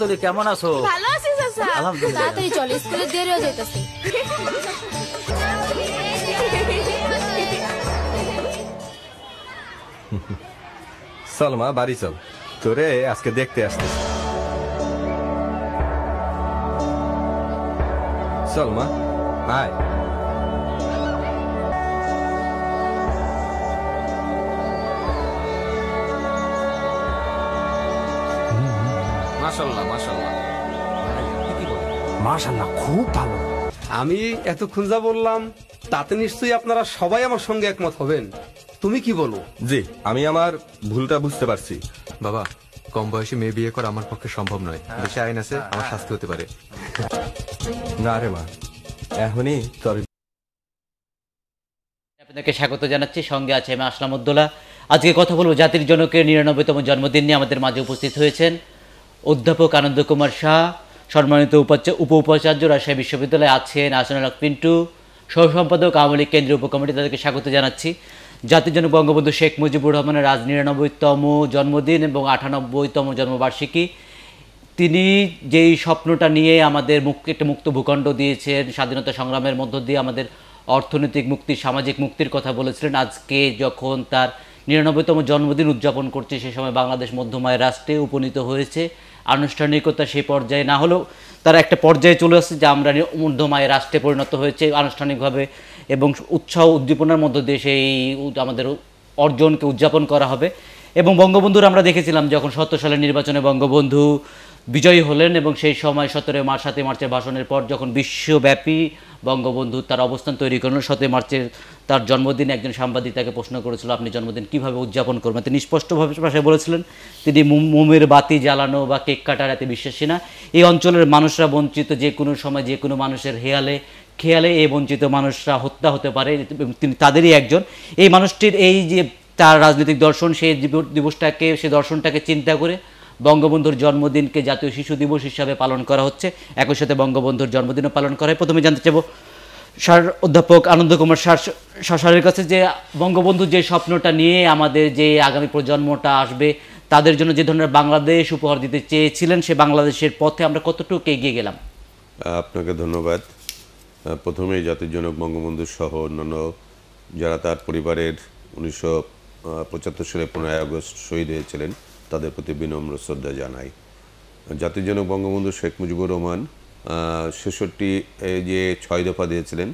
পুতুলি কেমন আছো ভালো আছি চল মা বাড়ি চল তোরে আজকে দেখতে আসতে চল মাসাল্লাহ খুব ভালো আমি এতক্ষণ যা বললাম তাতে নিশ্চয়ই আপনারা সবাই আমার সঙ্গে একমত হবেন তুমি কি বলো জি আমি আমার ভুলটা বুঝতে পারছি বাবা কম বয়সে মেয়ে বিয়ে করা আমার পক্ষে সম্ভব নয় দেশে হ্যাঁ। আইন আছে আমার শাস্তি হতে পারে না রে মা এখনই আপনাকে স্বাগত জানাচ্ছি সঙ্গে আছে আমি আসলাম উদ্দোলা আজকে কথা বলবো জাতির জনকের নিরানব্বইতম জন্মদিন নিয়ে আমাদের মাঝে উপস্থিত হয়েছেন অধ্যাপক আনন্দ কুমার শাহ সম্মানিত উপাচ্য উপ উপাচার্য রাজশাহী বিশ্ববিদ্যালয়ে আছেন আসানুল পিন্টু সহ সম্পাদক আওয়ামী লীগ কেন্দ্রীয় উপকমিটি তাদেরকে স্বাগত জানাচ্ছি জাতির জন্য বঙ্গবন্ধু শেখ মুজিবুর রহমানের আজ নিরানব্বইতম জন্মদিন এবং আটানব্বইতম জন্মবার্ষিকী তিনি যেই স্বপ্নটা নিয়ে আমাদের মুক্তি একটা মুক্ত ভূখণ্ড দিয়েছেন স্বাধীনতা সংগ্রামের মধ্য দিয়ে আমাদের অর্থনৈতিক মুক্তি সামাজিক মুক্তির কথা বলেছিলেন আজকে যখন তার নিরানব্বইতম জন্মদিন উদযাপন করছে সে সময় বাংলাদেশ মধ্যমায় রাষ্ট্রে উপনীত হয়েছে আনুষ্ঠানিকতা সেই পর্যায়ে না হলেও তারা একটা পর্যায়ে চলে আসছে যে আমরা মধ্যমায় রাষ্ট্রে পরিণত হয়েছে আনুষ্ঠানিকভাবে এবং উৎসাহ উদ্দীপনার মধ্য দিয়ে সেই আমাদের অর্জনকে উদযাপন করা হবে এবং বঙ্গবন্ধুর আমরা দেখেছিলাম যখন সত্তর সালের নির্বাচনে বঙ্গবন্ধু বিজয়ী হলেন এবং সেই সময় সতেরো মার্চ সাতই মার্চের ভাষণের পর যখন বিশ্বব্যাপী বঙ্গবন্ধু তার অবস্থান তৈরি করলেন সতেরো মার্চের তার জন্মদিনে একজন সাংবাদিক তাকে প্রশ্ন করেছিল আপনি জন্মদিন কিভাবে উদযাপন করবেন তিনি স্পষ্টভাবে পাশে বলেছিলেন তিনি মোমের বাতি জ্বালানো বা কেক কাটার এতে বিশ্বাসী না এই অঞ্চলের মানুষরা বঞ্চিত যে কোনো সময় যে কোনো মানুষের হেয়ালে খেয়ালে এই বঞ্চিত মানুষরা হত্যা হতে পারে তিনি তাদেরই একজন এই মানুষটির এই যে তার রাজনৈতিক দর্শন সেই দিবসটাকে সেই দর্শনটাকে চিন্তা করে বঙ্গবন্ধুর জন্মদিনকে জাতীয় শিশু দিবস হিসাবে পালন করা হচ্ছে একই সাথে বঙ্গবন্ধুর জন্মদিনও পালন করা হয় প্রথমে জানতে চাবো স্যার অধ্যাপক আনন্দ কুমার সাসারের কাছে যে বঙ্গবন্ধু যে স্বপ্নটা নিয়ে আমাদের যে আগামী প্রজন্মটা আসবে তাদের জন্য যে ধরনের বাংলাদেশ উপহার দিতে চেয়েছিলেন সে বাংলাদেশের পথে আমরা কতটুকু এগিয়ে গেলাম আপনাকে ধন্যবাদ প্রথমে জাতির জনক বঙ্গবন্ধু সহ অন্যান্য যারা তার পরিবারের উনিশশো পঁচাত্তর সালে পনেরোই আগস্ট শহীদ হয়েছিলেন তাদের প্রতি বিনম্র শ্রদ্ধা জানাই জাতির জনক বঙ্গবন্ধু শেখ মুজিবুর রহমান ছেষট্টি যে ছয় দফা দিয়েছিলেন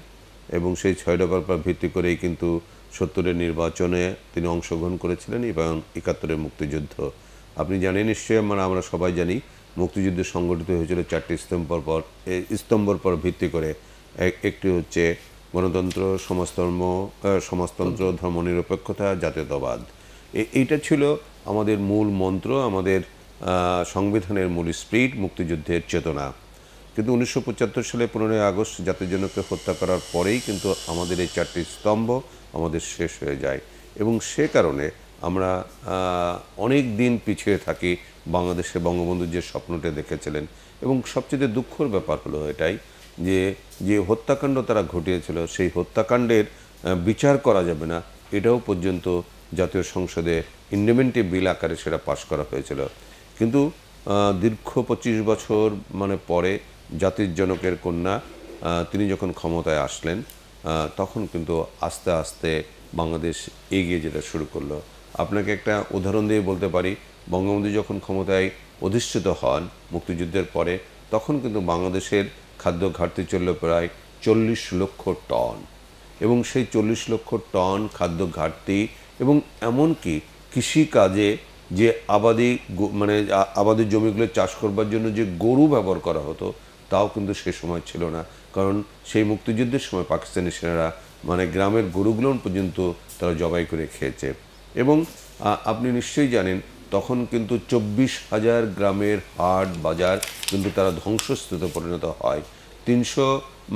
এবং সেই ছয় দফার পর ভিত্তি করেই কিন্তু সত্তরের নির্বাচনে তিনি অংশগ্রহণ করেছিলেন এবং একাত্তরের মুক্তিযুদ্ধ আপনি জানেন নিশ্চয়ই আমরা আমরা সবাই জানি মুক্তিযুদ্ধ সংগঠিত হয়েছিল চারটি স্তম্ভর পর স্তম্ভর পর ভিত্তি করে একটি হচ্ছে গণতন্ত্র সমাজধর্ম সমাজতন্ত্র ধর্মনিরপেক্ষতা জাতীয়তাবাদ এইটা ছিল আমাদের মূল মন্ত্র আমাদের সংবিধানের মূল স্প্রিট মুক্তিযুদ্ধের চেতনা কিন্তু উনিশশো সালে পনেরোই আগস্ট জাতির জনকে হত্যা করার পরেই কিন্তু আমাদের এই চারটি স্তম্ভ আমাদের শেষ হয়ে যায় এবং সে কারণে আমরা অনেক দিন পিছিয়ে থাকি বাংলাদেশে বঙ্গবন্ধু যে স্বপ্নটা দেখেছিলেন এবং সবচেয়ে দুঃখর ব্যাপার হলো এটাই যে যে হত্যাকাণ্ড তারা ঘটিয়েছিল সেই হত্যাকাণ্ডের বিচার করা যাবে না এটাও পর্যন্ত জাতীয় সংসদে ইন্ডেমেন্টিভ বিল আকারে সেটা পাশ করা হয়েছিল কিন্তু দীর্ঘ পঁচিশ বছর মানে পরে জাতির জনকের কন্যা তিনি যখন ক্ষমতায় আসলেন তখন কিন্তু আস্তে আস্তে বাংলাদেশ এগিয়ে যেতে শুরু করলো আপনাকে একটা উদাহরণ দিয়ে বলতে পারি বঙ্গবন্ধু যখন ক্ষমতায় অধিষ্ঠিত হন মুক্তিযুদ্ধের পরে তখন কিন্তু বাংলাদেশের খাদ্য ঘাটতি চলল প্রায় চল্লিশ লক্ষ টন এবং সেই চল্লিশ লক্ষ টন খাদ্য ঘাটতি এবং এমনকি কৃষিকাজে যে আবাদি মানে আবাদি জমিগুলো চাষ করবার জন্য যে গরু ব্যবহার করা হতো তাও কিন্তু সে সময় ছিল না কারণ সেই মুক্তিযুদ্ধের সময় পাকিস্তানি সেনারা মানে গ্রামের গরুগুলো পর্যন্ত তারা জবাই করে খেয়েছে এবং আপনি নিশ্চয়ই জানেন তখন কিন্তু চব্বিশ হাজার গ্রামের হাট বাজার কিন্তু তারা ধ্বংসস্থিত পরিণত হয় তিনশো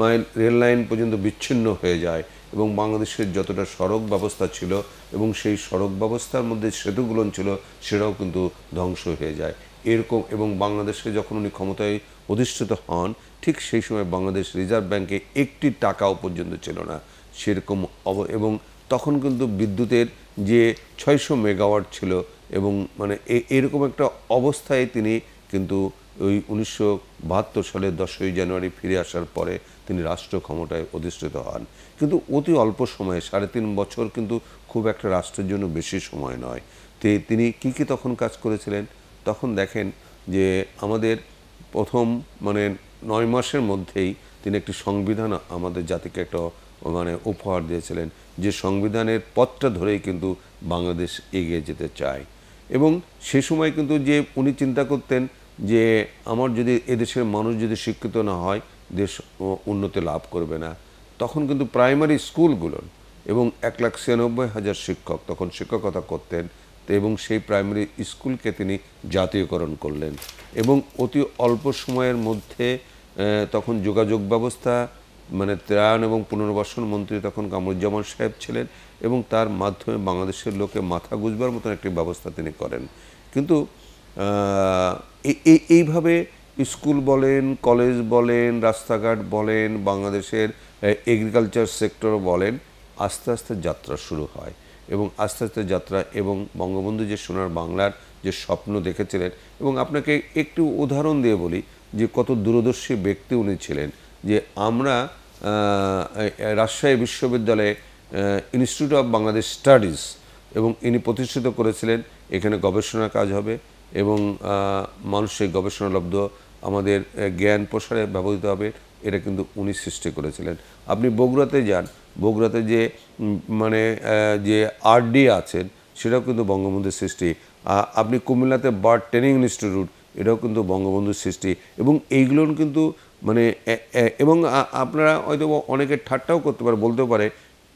মাইল রেল লাইন পর্যন্ত বিচ্ছিন্ন হয়ে যায় এবং বাংলাদেশের যতটা সড়ক ব্যবস্থা ছিল এবং সেই সড়ক ব্যবস্থার মধ্যে সেতুগুলো ছিল সেটাও কিন্তু ধ্বংস হয়ে যায় এরকম এবং বাংলাদেশে যখন উনি ক্ষমতায় অধিষ্ঠিত হন ঠিক সেই সময় বাংলাদেশ রিজার্ভ ব্যাংকে একটি টাকাও পর্যন্ত ছিল না সেরকম অব এবং তখন কিন্তু বিদ্যুতের যে ছয়শো মেগাওয়াট ছিল এবং মানে এরকম একটা অবস্থায় তিনি কিন্তু ওই উনিশশো বাহাত্তর সালের দশই জানুয়ারি ফিরে আসার পরে তিনি রাষ্ট্র ক্ষমতায় অধিষ্ঠিত হন কিন্তু অতি অল্প সময়ে সাড়ে তিন বছর কিন্তু খুব একটা রাষ্ট্রের জন্য বেশি সময় নয় তিনি কি কি তখন কাজ করেছিলেন তখন দেখেন যে আমাদের প্রথম মানে নয় মাসের মধ্যেই তিনি একটি সংবিধান আমাদের জাতিকে একটা মানে উপহার দিয়েছিলেন যে সংবিধানের পথটা ধরেই কিন্তু বাংলাদেশ এগিয়ে যেতে চায় এবং সে সময় কিন্তু যে উনি চিন্তা করতেন যে আমার যদি এদেশের মানুষ যদি শিক্ষিত না হয় দেশ উন্নতি লাভ করবে না তখন কিন্তু প্রাইমারি স্কুলগুলোর এবং এক লাখ ছিয়ানব্বই হাজার শিক্ষক তখন শিক্ষকতা করতেন এবং সেই প্রাইমারি স্কুলকে তিনি জাতীয়করণ করলেন এবং অতি অল্প সময়ের মধ্যে তখন যোগাযোগ ব্যবস্থা মানে ত্রাণ এবং পুনর্বাসন মন্ত্রী তখন কামরুজ্জামান সাহেব ছিলেন এবং তার মাধ্যমে বাংলাদেশের লোকে মাথা গুজবার মতন একটি ব্যবস্থা তিনি করেন কিন্তু এইভাবে স্কুল বলেন কলেজ বলেন রাস্তাঘাট বলেন বাংলাদেশের এগ্রিকালচার সেক্টর বলেন আস্তে আস্তে যাত্রা শুরু হয় এবং আস্তে আস্তে যাত্রা এবং বঙ্গবন্ধু যে সোনার বাংলার যে স্বপ্ন দেখেছিলেন এবং আপনাকে একটু উদাহরণ দিয়ে বলি যে কত দূরদর্শী ব্যক্তি উনি ছিলেন যে আমরা রাজশাহী বিশ্ববিদ্যালয়ে ইনস্টিটিউট অফ বাংলাদেশ স্টাডিজ এবং ইনি প্রতিষ্ঠিত করেছিলেন এখানে গবেষণার কাজ হবে এবং মানুষের গবেষণা গবেষণালব্ধ আমাদের জ্ঞান প্রসারে ব্যবহৃত হবে এটা কিন্তু উনি সৃষ্টি করেছিলেন আপনি বগুড়াতে যান বগুড়াতে যে মানে যে আরডি আছেন সেটাও কিন্তু বঙ্গবন্ধুর সৃষ্টি আপনি কুমিল্লাতে বার্ড ট্রেনিং ইনস্টিটিউট এটাও কিন্তু বঙ্গবন্ধুর সৃষ্টি এবং এইগুলো কিন্তু মানে এবং আপনারা হয়তো অনেকে ঠাট্টাও করতে পারে বলতেও পারে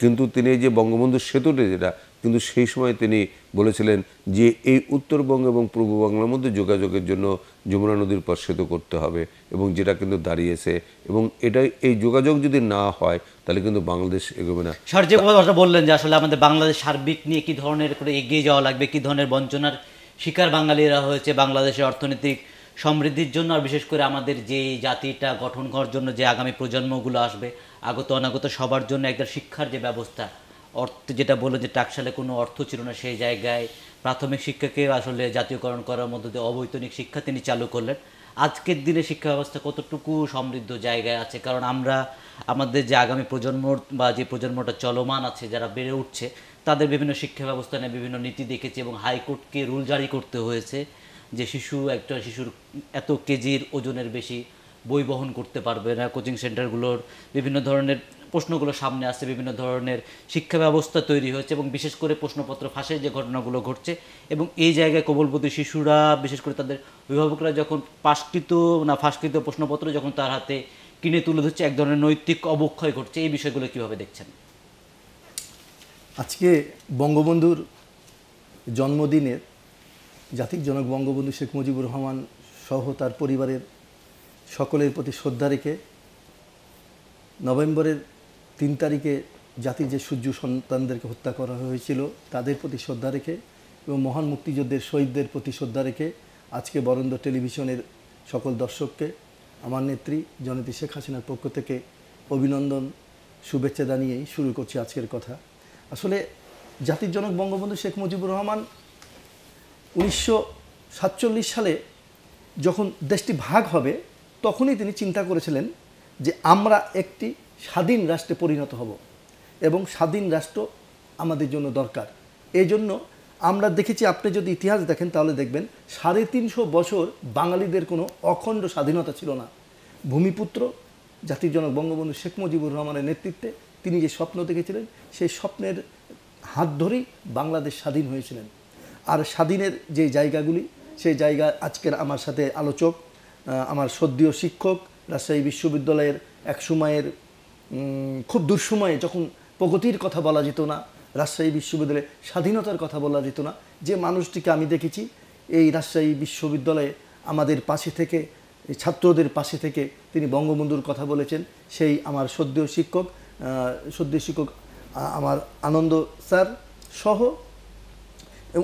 কিন্তু তিনি যে বঙ্গবন্ধু সেতুটি যেটা কিন্তু সেই সময় তিনি বলেছিলেন যে এই উত্তরবঙ্গ এবং পূর্ব বাংলার মধ্যে যোগাযোগের জন্য যমুনা নদীর পর সেতু করতে হবে এবং যেটা কিন্তু দাঁড়িয়েছে এবং এটা এই যোগাযোগ যদি না হয় তাহলে কিন্তু বাংলাদেশ এগোবে না স্যার যে কথা বললেন যে আসলে আমাদের বাংলাদেশ সার্বিক নিয়ে কী ধরনের করে এগিয়ে যাওয়া লাগবে কী ধরনের বঞ্চনার শিকার বাঙালিরা হয়েছে বাংলাদেশের অর্থনৈতিক সমৃদ্ধির জন্য আর বিশেষ করে আমাদের যে জাতিটা গঠন করার জন্য যে আগামী প্রজন্মগুলো আসবে আগত অনাগত সবার জন্য একটা শিক্ষার যে ব্যবস্থা অর্থ যেটা বললেন যে টাকশালে কোনো অর্থ ছিল না সেই জায়গায় প্রাথমিক শিক্ষাকে আসলে জাতীয়করণ করার মধ্য দিয়ে অবৈতনিক শিক্ষা তিনি চালু করলেন আজকের দিনে শিক্ষা ব্যবস্থা কতটুকু সমৃদ্ধ জায়গায় আছে কারণ আমরা আমাদের যে আগামী প্রজন্ম বা যে প্রজন্মটা চলমান আছে যারা বেড়ে উঠছে তাদের বিভিন্ন শিক্ষা ব্যবস্থা নিয়ে বিভিন্ন নীতি দেখেছে এবং হাইকোর্টকে রুল জারি করতে হয়েছে যে শিশু একটা শিশুর এত কেজির ওজনের বেশি বই বহন করতে পারবে না কোচিং সেন্টারগুলোর বিভিন্ন ধরনের প্রশ্নগুলো সামনে আসছে বিভিন্ন ধরনের শিক্ষা ব্যবস্থা তৈরি হয়েছে এবং বিশেষ করে প্রশ্নপত্র ফাঁসের যে ঘটনাগুলো ঘটছে এবং এই জায়গায় কবলবতী শিশুরা বিশেষ করে তাদের অভিভাবকরা যখন পাশকৃত না ফাঁসকৃত প্রশ্নপত্র যখন তার হাতে কিনে তুলে ধরছে এক ধরনের নৈতিক অবক্ষয় ঘটছে এই বিষয়গুলো কিভাবে দেখছেন আজকে বঙ্গবন্ধুর জন্মদিনের জাতির জনক বঙ্গবন্ধু শেখ মুজিবুর রহমান সহ তার পরিবারের সকলের প্রতি শ্রদ্ধা রেখে নভেম্বরের তিন তারিখে জাতির যে সূর্য সন্তানদেরকে হত্যা করা হয়েছিল তাদের প্রতি শ্রদ্ধা রেখে এবং মহান মুক্তিযুদ্ধের শহীদদের প্রতি শ্রদ্ধা রেখে আজকে বরেন্দ্র টেলিভিশনের সকল দর্শককে আমার নেত্রী জনতি শেখ হাসিনার পক্ষ থেকে অভিনন্দন শুভেচ্ছা জানিয়েই শুরু করছি আজকের কথা আসলে জাতির জনক বঙ্গবন্ধু শেখ মুজিবুর রহমান উনিশশো সালে যখন দেশটি ভাগ হবে তখনই তিনি চিন্তা করেছিলেন যে আমরা একটি স্বাধীন রাষ্ট্রে পরিণত হব এবং স্বাধীন রাষ্ট্র আমাদের জন্য দরকার এই জন্য আমরা দেখেছি আপনি যদি ইতিহাস দেখেন তাহলে দেখবেন সাড়ে তিনশো বছর বাঙালিদের কোনো অখণ্ড স্বাধীনতা ছিল না ভূমিপুত্র জাতির জনক বঙ্গবন্ধু শেখ মুজিবুর রহমানের নেতৃত্বে তিনি যে স্বপ্ন দেখেছিলেন সেই স্বপ্নের হাত ধরেই বাংলাদেশ স্বাধীন হয়েছিলেন আর স্বাধীনের যে জায়গাগুলি সেই জায়গা আজকের আমার সাথে আলোচক আমার সদ্য শিক্ষক রাজশাহী বিশ্ববিদ্যালয়ের এক সময়ের খুব দুঃসময়ে যখন প্রগতির কথা বলা যেত না রাজশাহী বিশ্ববিদ্যালয়ে স্বাধীনতার কথা বলা যেত না যে মানুষটিকে আমি দেখেছি এই রাজশাহী বিশ্ববিদ্যালয়ে আমাদের পাশে থেকে ছাত্রদের পাশে থেকে তিনি বঙ্গবন্ধুর কথা বলেছেন সেই আমার সদ্য শিক্ষক সদ্য শিক্ষক আমার আনন্দ স্যার সহ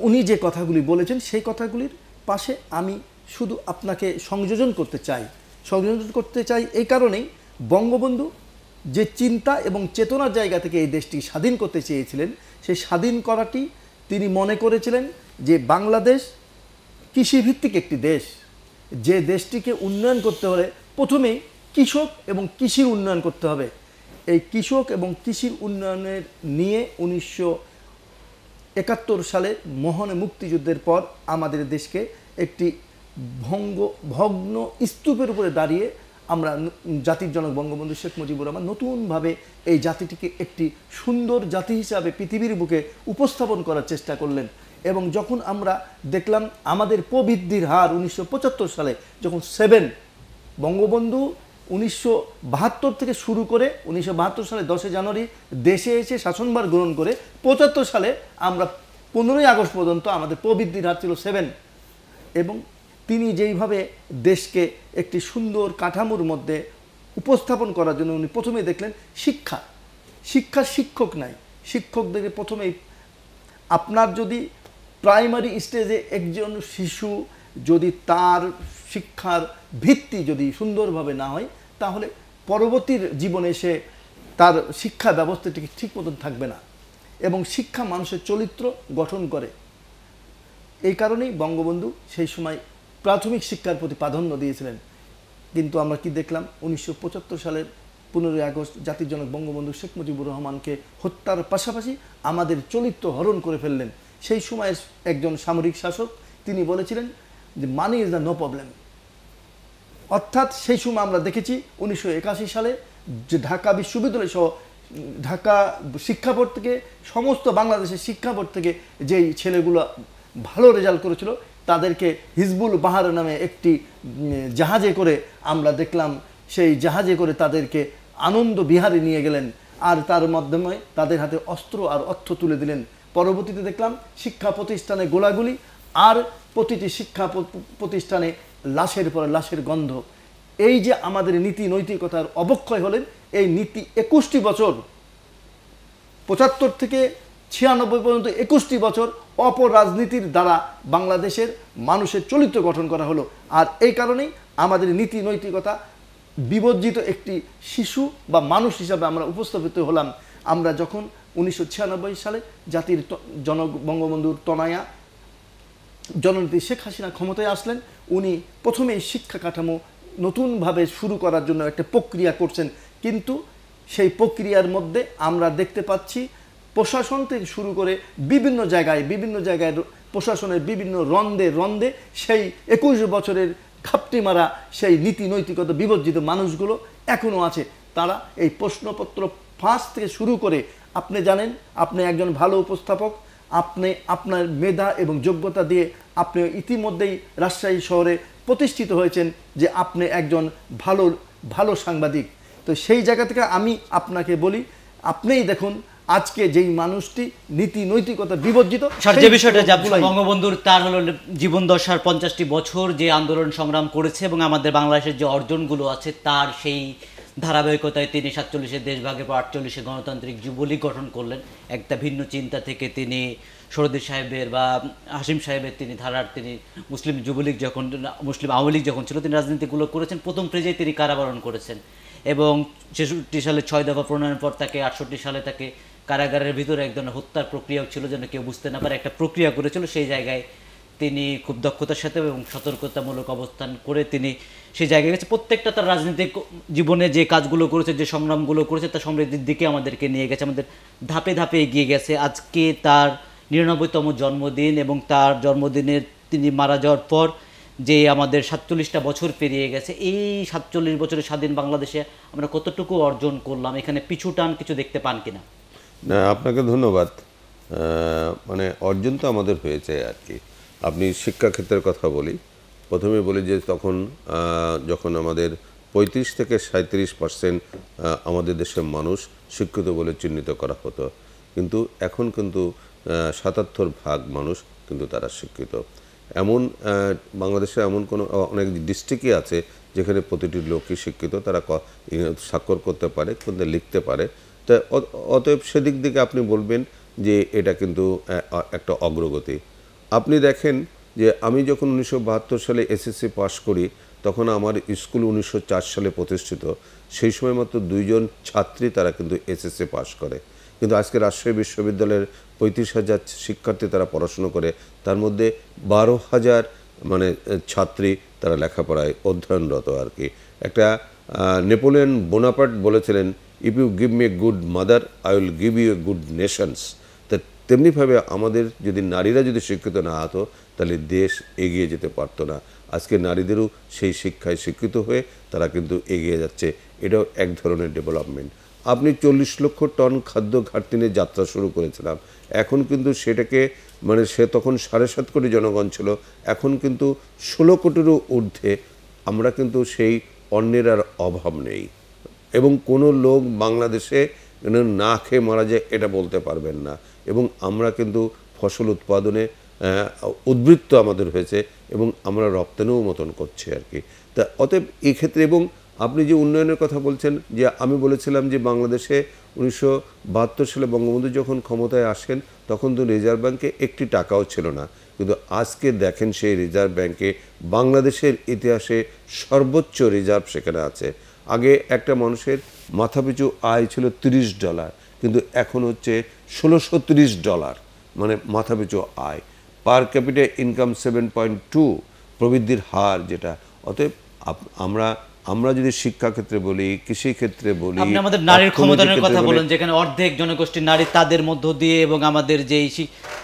উনি যে কথাগুলি বলেছেন সেই কথাগুলির পাশে আমি শুধু আপনাকে সংযোজন করতে চাই সংযোজন করতে চাই এই কারণেই বঙ্গবন্ধু যে চিন্তা এবং চেতনার জায়গা থেকে এই দেশটি স্বাধীন করতে চেয়েছিলেন সেই স্বাধীন করাটি তিনি মনে করেছিলেন যে বাংলাদেশ কৃষিভিত্তিক একটি দেশ যে দেশটিকে উন্নয়ন করতে হলে প্রথমেই কৃষক এবং কৃষির উন্নয়ন করতে হবে এই কৃষক এবং কৃষির উন্নয়নের নিয়ে উনিশশো একাত্তর সালে মহনে মুক্তিযুদ্ধের পর আমাদের দেশকে একটি ভঙ্গ ভগ্ন স্তূপের উপরে দাঁড়িয়ে আমরা জাতির জনক বঙ্গবন্ধু শেখ মুজিবুর রহমান নতুনভাবে এই জাতিটিকে একটি সুন্দর জাতি হিসাবে পৃথিবীর বুকে উপস্থাপন করার চেষ্টা করলেন এবং যখন আমরা দেখলাম আমাদের প্রবৃদ্ধির হার উনিশশো সালে যখন সেভেন বঙ্গবন্ধু উনিশশো থেকে শুরু করে উনিশশো সালে দশে জানুয়ারি দেশে এসে শাসনভার গ্রহণ করে পঁচাত্তর সালে আমরা পনেরোই আগস্ট পর্যন্ত আমাদের প্রবৃদ্ধির হার ছিল সেভেন এবং তিনি যেইভাবে দেশকে একটি সুন্দর কাঠামোর মধ্যে উপস্থাপন করার জন্য উনি প্রথমে দেখলেন শিক্ষা শিক্ষার শিক্ষক নাই শিক্ষকদের প্রথমেই আপনার যদি প্রাইমারি স্টেজে একজন শিশু যদি তার শিক্ষার ভিত্তি যদি সুন্দরভাবে না হয় তাহলে পরবর্তীর জীবনে সে তার শিক্ষা ব্যবস্থাটিকে ঠিক মতন থাকবে না এবং শিক্ষা মানুষের চরিত্র গঠন করে এই কারণেই বঙ্গবন্ধু সেই সময় প্রাথমিক শিক্ষার প্রতি প্রাধান্য দিয়েছিলেন কিন্তু আমরা কি দেখলাম উনিশশো সালের পনেরোই আগস্ট জাতির জনক বঙ্গবন্ধু শেখ মুজিবুর রহমানকে হত্যার পাশাপাশি আমাদের চরিত্র হরণ করে ফেললেন সেই সময়ের একজন সামরিক শাসক তিনি বলেছিলেন যে money is the no problem অর্থাৎ সেই সময় আমরা দেখেছি উনিশশো সালে যে ঢাকা বিশ্ববিদ্যালয় সহ ঢাকা শিক্ষা বোর্ড থেকে সমস্ত বাংলাদেশের শিক্ষা বোর্ড থেকে যেই ছেলেগুলো ভালো রেজাল্ট করেছিল তাদেরকে হিজবুল বাহার নামে একটি জাহাজে করে আমরা দেখলাম সেই জাহাজে করে তাদেরকে আনন্দ বিহারে নিয়ে গেলেন আর তার মাধ্যমে তাদের হাতে অস্ত্র আর অর্থ তুলে দিলেন পরবর্তীতে দেখলাম শিক্ষা প্রতিষ্ঠানে গোলাগুলি আর প্রতিটি শিক্ষা প্রতিষ্ঠানে লাশের পর লাশের গন্ধ এই যে আমাদের নীতি নৈতিকতার অবক্ষয় হলেন এই নীতি একুশটি বছর পঁচাত্তর থেকে ছিয়ানব্বই পর্যন্ত একুশটি বছর অপরাজনীতির দ্বারা বাংলাদেশের মানুষের চরিত্র গঠন করা হলো আর এই কারণেই আমাদের নীতি নৈতিকতা বিবর্জিত একটি শিশু বা মানুষ হিসাবে আমরা উপস্থাপিত হলাম আমরা যখন উনিশশো সালে জাতির জন বঙ্গবন্ধুর তনায়া জননীতি শেখ হাসিনা ক্ষমতায় আসলেন উনি প্রথমেই শিক্ষা কাঠামো নতুনভাবে শুরু করার জন্য একটা প্রক্রিয়া করছেন কিন্তু সেই প্রক্রিয়ার মধ্যে আমরা দেখতে পাচ্ছি প্রশাসন থেকে শুরু করে বিভিন্ন জায়গায় বিভিন্ন জায়গায় প্রশাসনের বিভিন্ন রন্দে রন্দে সেই একুশ বছরের খাপটি মারা সেই নীতি নৈতিকতা বিবর্জিত মানুষগুলো এখনও আছে তারা এই প্রশ্নপত্র ফাঁস থেকে শুরু করে আপনি জানেন আপনি একজন ভালো উপস্থাপক আপনি আপনার মেধা এবং যোগ্যতা দিয়ে আপনি ইতিমধ্যেই রাজশাহী শহরে প্রতিষ্ঠিত হয়েছেন যে আপনি একজন ভালো ভালো সাংবাদিক তো সেই জায়গা থেকে আমি আপনাকে বলি আপনিই দেখুন আজকে যেই মানুষটি নীতি নৈতিকতা বিবর্জিত স্যার যে বিষয়টা যা বঙ্গবন্ধুর তার হলো জীবন দশার পঞ্চাশটি বছর যে আন্দোলন সংগ্রাম করেছে এবং আমাদের বাংলাদেশের যে অর্জনগুলো আছে তার সেই ধারাবাহিকতায় তিনি সাতচল্লিশে দেশভাগের পর আটচল্লিশে গণতান্ত্রিক যুবলীগ গঠন করলেন একটা ভিন্ন চিন্তা থেকে তিনি সরদি সাহেবের বা হাসিম সাহেবের তিনি ধারার তিনি মুসলিম যুবলীগ যখন মুসলিম আওয়ামী লীগ যখন ছিল তিনি রাজনীতিগুলো করেছেন প্রথম ফ্রেজেই তিনি কারাবরণ করেছেন এবং ছেষট্টি সালে ছয় দফা প্রণয়ন পর তাকে আটষট্টি সালে তাকে কারাগারের ভিতরে এক ধরনের হত্যার প্রক্রিয়াও ছিল যেন কেউ বুঝতে না পারে একটা প্রক্রিয়া করেছিল সেই জায়গায় তিনি খুব দক্ষতার সাথে এবং সতর্কতামূলক অবস্থান করে তিনি সেই জায়গায় গেছে প্রত্যেকটা তার রাজনৈতিক জীবনে যে কাজগুলো করেছে যে সংগ্রামগুলো করেছে তার সমৃদ্ধির দিকে আমাদেরকে নিয়ে গেছে আমাদের ধাপে ধাপে এগিয়ে গেছে আজকে তার নিরানব্বইতম জন্মদিন এবং তার জন্মদিনের তিনি মারা যাওয়ার পর যে আমাদের সাতচল্লিশটা বছর পেরিয়ে গেছে এই সাতচল্লিশ বছরের স্বাধীন বাংলাদেশে আমরা কতটুকু অর্জন করলাম এখানে পিছু টান কিছু দেখতে পান কিনা না আপনাকে ধন্যবাদ মানে অর্জন তো আমাদের হয়েছে আর কি আপনি শিক্ষাক্ষেত্রের কথা বলি প্রথমে বলি যে তখন যখন আমাদের পঁয়ত্রিশ থেকে সাঁত্রিশ পার্সেন্ট আমাদের দেশের মানুষ শিক্ষিত বলে চিহ্নিত করা হতো কিন্তু এখন কিন্তু সাতাত্তর ভাগ মানুষ কিন্তু তারা শিক্ষিত এমন বাংলাদেশে এমন কোনো অনেক ডিস্ট্রিক্টই আছে যেখানে প্রতিটি লোকই শিক্ষিত তারা স্বাক্ষর করতে পারে কিন্তু লিখতে পারে তা অতএব সেদিক থেকে আপনি বলবেন যে এটা কিন্তু একটা অগ্রগতি আপনি দেখেন যে আমি যখন উনিশশো সালে এসএসসি পাশ করি তখন আমার স্কুল উনিশশো সালে প্রতিষ্ঠিত সেই সময় মাত্র দুইজন ছাত্রী তারা কিন্তু এসএসসি পাশ করে কিন্তু আজকে রাজশাহী বিশ্ববিদ্যালয়ের পঁয়ত্রিশ হাজার শিক্ষার্থী তারা পড়াশুনো করে তার মধ্যে বারো হাজার মানে ছাত্রী তারা লেখাপড়ায় অধ্যয়নরত আর কি একটা নেপোলিয়ন বোনাপার্ট বলেছিলেন if you give me a good mother I will give you a good nations তা তেমনিভাবে আমাদের যদি নারীরা যদি শিক্ষিত না হতো তাহলে দেশ এগিয়ে যেতে পারতো না আজকে নারীদেরও সেই শিক্ষায় শিক্ষিত হয়ে তারা কিন্তু এগিয়ে যাচ্ছে এটাও এক ধরনের ডেভেলপমেন্ট আপনি চল্লিশ লক্ষ টন খাদ্য ঘাটতি নিয়ে যাত্রা শুরু করেছিলাম এখন কিন্তু সেটাকে মানে সে তখন সাড়ে সাত কোটি জনগণ ছিল এখন কিন্তু ষোলো কোটিরও ঊর্ধ্বে আমরা কিন্তু সেই অন্যের আর অভাব নেই এবং কোনো লোক বাংলাদেশে না খেয়ে মারা যায় এটা বলতে পারবেন না এবং আমরা কিন্তু ফসল উৎপাদনে উদ্বৃত্ত আমাদের হয়েছে এবং আমরা রপ্তানিও মতন করছি আর কি তা অতএব এক্ষেত্রে এবং আপনি যে উন্নয়নের কথা বলছেন যে আমি বলেছিলাম যে বাংলাদেশে উনিশশো সালে বঙ্গবন্ধু যখন ক্ষমতায় আসেন তখন তো রিজার্ভ ব্যাঙ্কে একটি টাকাও ছিল না কিন্তু আজকে দেখেন সেই রিজার্ভ ব্যাঙ্কে বাংলাদেশের ইতিহাসে সর্বোচ্চ রিজার্ভ সেখানে আছে আগে একটা মানুষের মাথাপিছু আয় ছিল ৩০ ডলার কিন্তু এখন হচ্ছে ষোলোশো ডলার মানে মাথাপিছু আয় per capita income seven point two প্রবৃদ্ধির হার যেটা অতএব আমরা আমরা যদি শিক্ষা ক্ষেত্রে বলি কৃষি ক্ষেত্রে বলি আমাদের নারীর ক্ষমতার কথা বলেন যেখানে অর্ধেক জনগোষ্ঠীর নারী তাদের মধ্য দিয়ে এবং আমাদের যে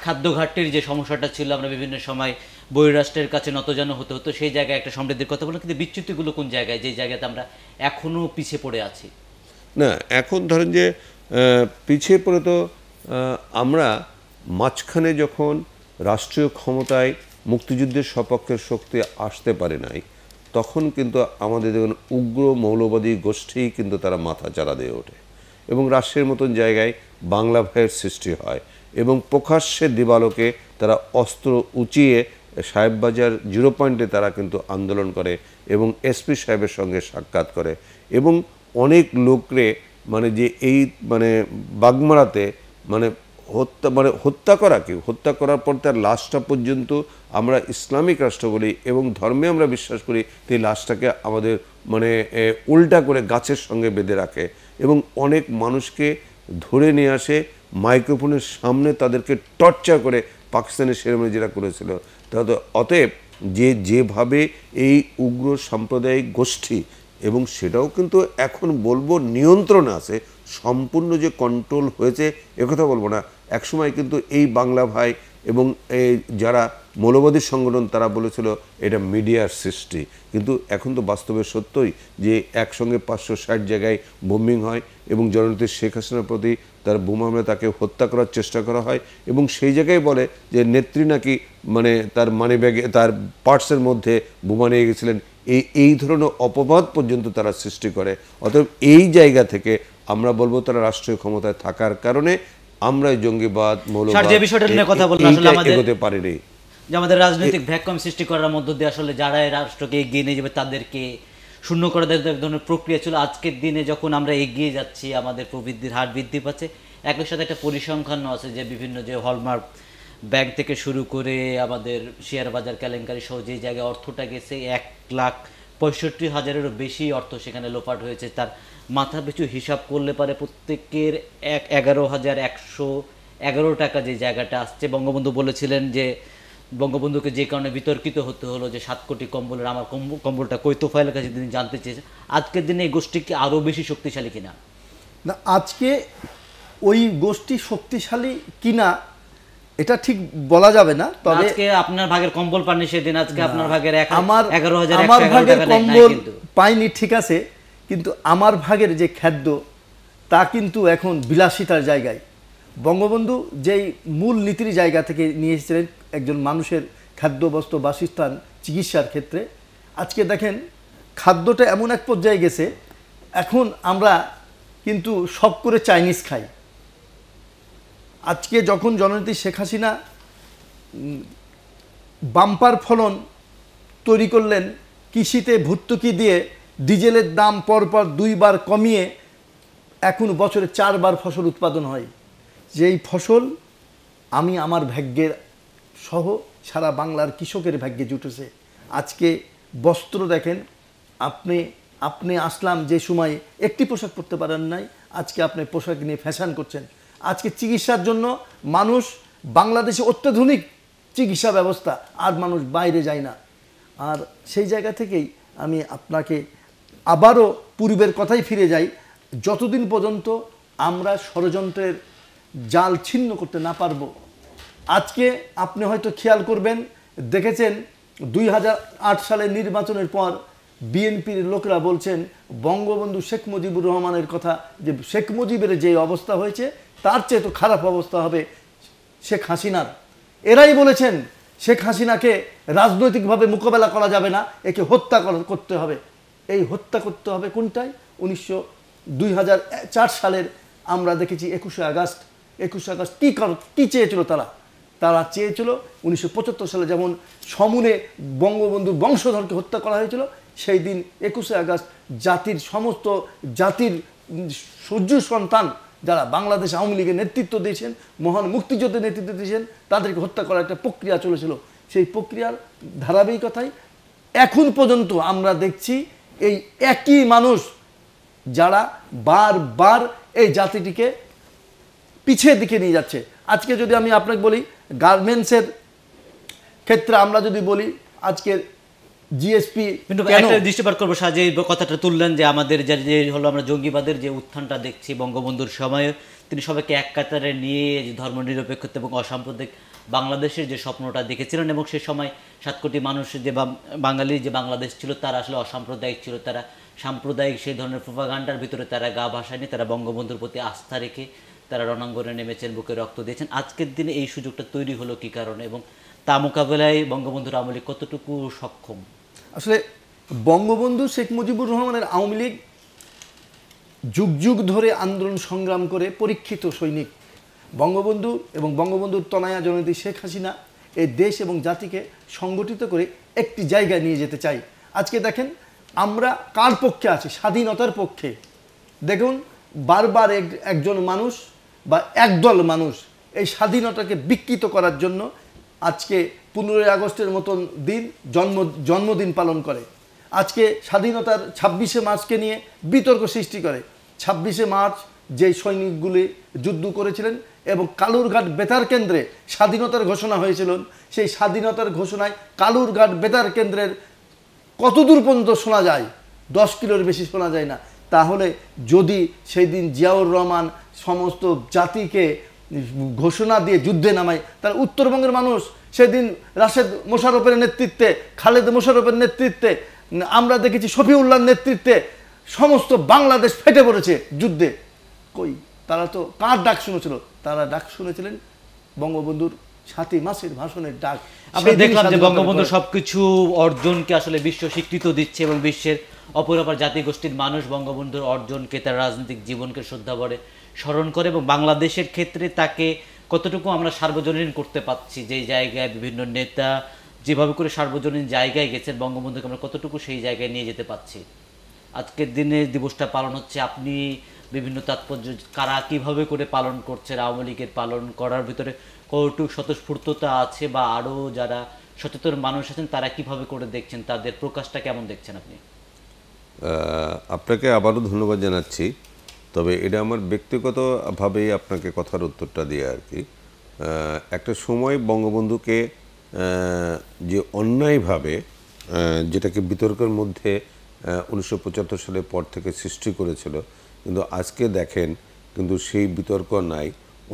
খাদ্য ঘাটতির যে সমস্যাটা ছিল আমরা বিভিন্ন সময় বহিরাষ্ট্রের কাছে যেন হতে হতো সেই জায়গায় একটা সমৃদ্ধির কথা বললাম কিন্তু বিচ্যুতিগুলো কোন জায়গায় যে জায়গাতে আমরা এখনও পিছিয়ে পড়ে আছি না এখন ধরেন যে পিছিয়ে পড়ে তো আমরা মাঝখানে যখন রাষ্ট্রীয় ক্ষমতায় মুক্তিযুদ্ধের সপক্ষের শক্তি আসতে পারে নাই তখন কিন্তু আমাদের দেখুন উগ্র মৌলবাদী গোষ্ঠী কিন্তু তারা মাথা চারা দিয়ে ওঠে এবং রাষ্ট্রের মতন জায়গায় বাংলা ভাইয়ের সৃষ্টি হয় এবং প্রকাশ্যে দিবালোকে তারা অস্ত্র উঁচিয়ে সাহেববাজার জিরো পয়েন্টে তারা কিন্তু আন্দোলন করে এবং এসপি সাহেবের সঙ্গে সাক্ষাৎ করে এবং অনেক লোকরে মানে যে এই মানে বাগমারাতে মানে হত্যা মানে হত্যা করা কি হত্যা করার পর তার লাশটা পর্যন্ত আমরা ইসলামিক রাষ্ট্র বলি এবং ধর্মে আমরা বিশ্বাস করি সেই লাশটাকে আমাদের মানে উল্টা করে গাছের সঙ্গে বেঁধে রাখে এবং অনেক মানুষকে ধরে নিয়ে আসে মাইক্রোফোনের সামনে তাদেরকে টর্চার করে পাকিস্তানের সেরেমনি যেটা করেছিল তাহলে অতএব যে যেভাবে এই উগ্র সাম্প্রদায়িক গোষ্ঠী এবং সেটাও কিন্তু এখন বলবো নিয়ন্ত্রণে আছে সম্পূর্ণ যে কন্ট্রোল হয়েছে একথা বলবো না একসময় কিন্তু এই বাংলা ভাই এবং এই যারা মৌলবাদী সংগঠন তারা বলেছিল এটা মিডিয়ার সৃষ্টি কিন্তু এখন তো বাস্তবে সত্যই যে একসঙ্গে পাঁচশো ষাট জায়গায় বোম্বিং হয় এবং জননীতি শেখ হাসিনার প্রতি তার বোমামে তাকে হত্যা করার চেষ্টা করা হয় এবং সেই জায়গায় বলে যে নেত্রী নাকি মানে তার মানি ব্যাগে তার পার্টসের মধ্যে বোমা নিয়ে গেছিলেন এই এই ধরনের অপবাদ পর্যন্ত তারা সৃষ্টি করে অতএব এই জায়গা থেকে আমরা বলবো তারা রাষ্ট্রীয় ক্ষমতায় থাকার কারণে আমরা জঙ্গিবাদ মৌলবাদ এগোতে পারিনি যে আমাদের রাজনৈতিক ভ্যাকুয়াম সৃষ্টি করার মধ্য দিয়ে আসলে যারা এই রাষ্ট্রকে এগিয়ে নিয়ে যাবে তাদেরকে শূন্য করে দেওয়ার এক ধরনের প্রক্রিয়া ছিল আজকের দিনে যখন আমরা এগিয়ে যাচ্ছি আমাদের প্রবৃদ্ধির হার বৃদ্ধি পাচ্ছে একই সাথে একটা পরিসংখ্যান আছে যে বিভিন্ন যে হলমার্ক ব্যাংক থেকে শুরু করে আমাদের শেয়ার বাজার কেলেঙ্কারি সহ যে জায়গায় অর্থটা গেছে এক লাখ পঁয়ষট্টি হাজারেরও বেশি অর্থ সেখানে লোপাট হয়েছে তার মাথা পিছু হিসাব করলে পারে প্রত্যেকের এক এগারো হাজার একশো এগারো টাকা যে জায়গাটা আসছে বঙ্গবন্ধু বলেছিলেন যে বঙ্গবন্ধুকে যে কারণে বিতর্কিত হতে হলো যে সাত কোটি কম্বলের আমার কম্বলটা কই তোফাইলের কাছে তিনি জানতে চেয়েছেন আজকের দিনে এই গোষ্ঠীকে আরও বেশি শক্তিশালী কিনা না আজকে ওই গোষ্ঠী শক্তিশালী কিনা এটা ঠিক বলা যাবে না তবে আজকে আপনার ভাগের কম্বল পাননি সেদিন আজকে আপনার ভাগের এক আমার এগারো হাজার আমার ভাগের কম্বল পাইনি ঠিক আছে কিন্তু আমার ভাগের যে খাদ্য তা কিন্তু এখন বিলাসিতার জায়গায় বঙ্গবন্ধু যেই মূল নীতির জায়গা থেকে নিয়ে এসেছিলেন একজন মানুষের খাদ্য বস্ত্র বাসস্থান চিকিৎসার ক্ষেত্রে আজকে দেখেন খাদ্যটা এমন এক পর্যায়ে গেছে এখন আমরা কিন্তু সব করে চাইনিজ খাই আজকে যখন জননীতি শেখ হাসিনা বাম্পার ফলন তৈরি করলেন কৃষিতে ভর্তুকি দিয়ে ডিজেলের দাম পরপর দুইবার কমিয়ে এখন বছরে চারবার ফসল উৎপাদন হয় যেই ফসল আমি আমার ভাগ্যের সহ সারা বাংলার কৃষকের ভাগ্যে জুটেছে আজকে বস্ত্র দেখেন আপনি আপনি আসলাম যে সময়ে একটি পোশাক পরতে পারেন নাই আজকে আপনি পোশাক নিয়ে ফ্যাশন করছেন আজকে চিকিৎসার জন্য মানুষ বাংলাদেশে অত্যাধুনিক চিকিৎসা ব্যবস্থা আর মানুষ বাইরে যায় না আর সেই জায়গা থেকেই আমি আপনাকে আবারও পূর্বের কথাই ফিরে যাই যতদিন পর্যন্ত আমরা ষড়যন্ত্রের জাল ছিন্ন করতে না পারব আজকে আপনি হয়তো খেয়াল করবেন দেখেছেন দুই সালের নির্বাচনের পর বিএনপির লোকরা বলছেন বঙ্গবন্ধু শেখ মুজিবুর রহমানের কথা যে শেখ মুজিবের যে অবস্থা হয়েছে তার চেয়ে তো খারাপ অবস্থা হবে শেখ হাসিনার এরাই বলেছেন শেখ হাসিনাকে রাজনৈতিকভাবে মোকাবেলা করা যাবে না একে হত্যা করতে হবে এই হত্যা করতে হবে কোনটাই উনিশশো দুই সালের আমরা দেখেছি একুশে আগস্ট একুশে আগস্ট কী কারণ কী চেয়েছিল তারা তারা চেয়েছিল উনিশশো সালে যেমন সমূলে বঙ্গবন্ধু বংশধরকে হত্যা করা হয়েছিল সেই দিন একুশে আগস্ট জাতির সমস্ত জাতির সূর্য সন্তান যারা বাংলাদেশ আওয়ামী লীগের নেতৃত্ব দিয়েছেন মহান মুক্তিযুদ্ধের নেতৃত্ব দিয়েছেন তাদেরকে হত্যা করার একটা প্রক্রিয়া চলেছিল সেই প্রক্রিয়ার ধারাবাহিকতায় এখন পর্যন্ত আমরা দেখছি এই একই মানুষ যারা বারবার এই জাতিটিকে পিছিয়ে দিকে নিয়ে যাচ্ছে আজকে যদি আমি আপনাকে বলি গার্মেন্টসের ক্ষেত্রে আমরা যদি বলি আজকে জিএসপি একটা দৃষ্টিপাত করবো কথাটা তুললেন যে আমাদের যে যে হলো আমরা জঙ্গিবাদের যে উত্থানটা দেখছি বঙ্গবন্ধুর সময়ে তিনি সবাইকে এক কাতারে নিয়ে ধর্মনিরপেক্ষতা এবং অসাম্প্রদায়িক বাংলাদেশের যে স্বপ্নটা দেখেছিলেন এবং সে সময় সাত কোটি মানুষের যে বাঙালির যে বাংলাদেশ ছিল তারা আসলে অসাম্প্রদায়িক ছিল তারা সাম্প্রদায়িক সেই ধরনের প্রভাগান্ডার ভিতরে তারা গা ভাসায়নি তারা বঙ্গবন্ধুর প্রতি আস্থা রেখে তারা রণাঙ্গনে নেমেছেন বুকে রক্ত দিয়েছেন আজকের দিনে এই সুযোগটা তৈরি হলো কি কারণে এবং তা মোকাবেলায় বঙ্গবন্ধুর আওয়ামী লীগ কতটুকু সক্ষম আসলে বঙ্গবন্ধু শেখ মুজিবুর রহমানের আওয়ামী লীগ যুগ যুগ ধরে আন্দোলন সংগ্রাম করে পরীক্ষিত সৈনিক বঙ্গবন্ধু এবং বঙ্গবন্ধুর তনায়া জনতি শেখ হাসিনা এই দেশ এবং জাতিকে সংগঠিত করে একটি জায়গায় নিয়ে যেতে চাই আজকে দেখেন আমরা কার পক্ষে আছি স্বাধীনতার পক্ষে দেখুন বারবার একজন মানুষ বা একদল মানুষ এই স্বাধীনতাকে বিকৃত করার জন্য আজকে পনেরোই আগস্টের মতন দিন জন্ম জন্মদিন পালন করে আজকে স্বাধীনতার ছাব্বিশে মার্চকে নিয়ে বিতর্ক সৃষ্টি করে ছাব্বিশে মার্চ যে সৈনিকগুলি যুদ্ধ করেছিলেন এবং কালুরঘাট বেতার কেন্দ্রে স্বাধীনতার ঘোষণা হয়েছিল সেই স্বাধীনতার ঘোষণায় কালুরঘাট বেতার কেন্দ্রের কতদূর পর্যন্ত শোনা যায় দশ কিলোর বেশি শোনা যায় না তাহলে যদি সেই দিন জিয়াউর রহমান সমস্ত জাতিকে ঘোষণা দিয়ে যুদ্ধে নামায় তার উত্তরবঙ্গের মানুষ সেদিন রাশেদ মোশারফের নেতৃত্বে খালেদ মোশারফের নেতৃত্বে আমরা দেখেছি শফিউল্লাহর নেতৃত্বে সমস্ত বাংলাদেশ ফেটে পড়েছে যুদ্ধে কই তারা তো কার ডাক শুনেছিল তারা ডাক শুনেছিলেন বঙ্গবন্ধুর সাতই মাসের ভাষণের ডাক আমরা দেখলাম যে বঙ্গবন্ধু সবকিছু অর্জনকে আসলে বিশ্ব স্বীকৃত দিচ্ছে এবং বিশ্বের অপর অপর জাতিগোষ্ঠীর মানুষ বঙ্গবন্ধুর অর্জনকে তার রাজনৈতিক জীবনকে শ্রদ্ধা করে স্মরণ করে এবং বাংলাদেশের ক্ষেত্রে তাকে কতটুকু আমরা সার্বজনীন করতে পাচ্ছি যে জায়গায় বিভিন্ন নেতা যেভাবে করে সার্বজনীন জায়গায় গেছেন বঙ্গবন্ধুকে আমরা কতটুকু সেই জায়গায় নিয়ে যেতে পাচ্ছি আজকের দিনে দিবসটা পালন হচ্ছে আপনি বিভিন্ন তাৎপর্য কারা কীভাবে করে পালন করছে আওয়ামী লীগের পালন করার ভিতরে কতটুকু স্বতঃস্ফূর্ততা আছে বা আরও যারা সচেতন মানুষ আছেন তারা কিভাবে করে দেখছেন তাদের প্রকাশটা কেমন দেখছেন আপনি আপনাকে আবারও ধন্যবাদ জানাচ্ছি তবে এটা আমার ব্যক্তিগতভাবেই আপনাকে কথার উত্তরটা দিয়ে আর কি একটা সময় বঙ্গবন্ধুকে যে অন্যায়ভাবে যেটাকে বিতর্কের মধ্যে উনিশশো সালের পর থেকে সৃষ্টি করেছিল কিন্তু আজকে দেখেন কিন্তু সেই বিতর্ক নাই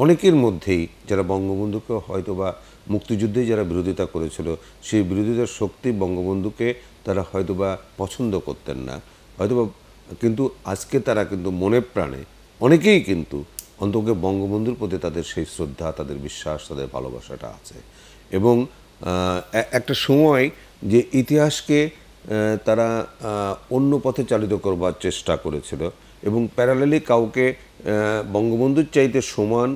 অনেকের মধ্যেই যারা বঙ্গবন্ধুকে হয়তো বা মুক্তিযুদ্ধে যারা বিরোধিতা করেছিল সেই বিরোধিতার শক্তি বঙ্গবন্ধুকে তারা হয়তোবা পছন্দ করতেন না হয়তোবা কিন্তু আজকে তারা কিন্তু মনে প্রাণে অনেকেই কিন্তু অন্তকে বঙ্গবন্ধুর প্রতি তাদের সেই শ্রদ্ধা তাদের বিশ্বাস তাদের ভালোবাসাটা আছে এবং একটা সময় যে ইতিহাসকে তারা অন্য পথে চালিত করবার চেষ্টা করেছিল এবং প্যারালালি কাউকে বঙ্গবন্ধুর চাইতে সমান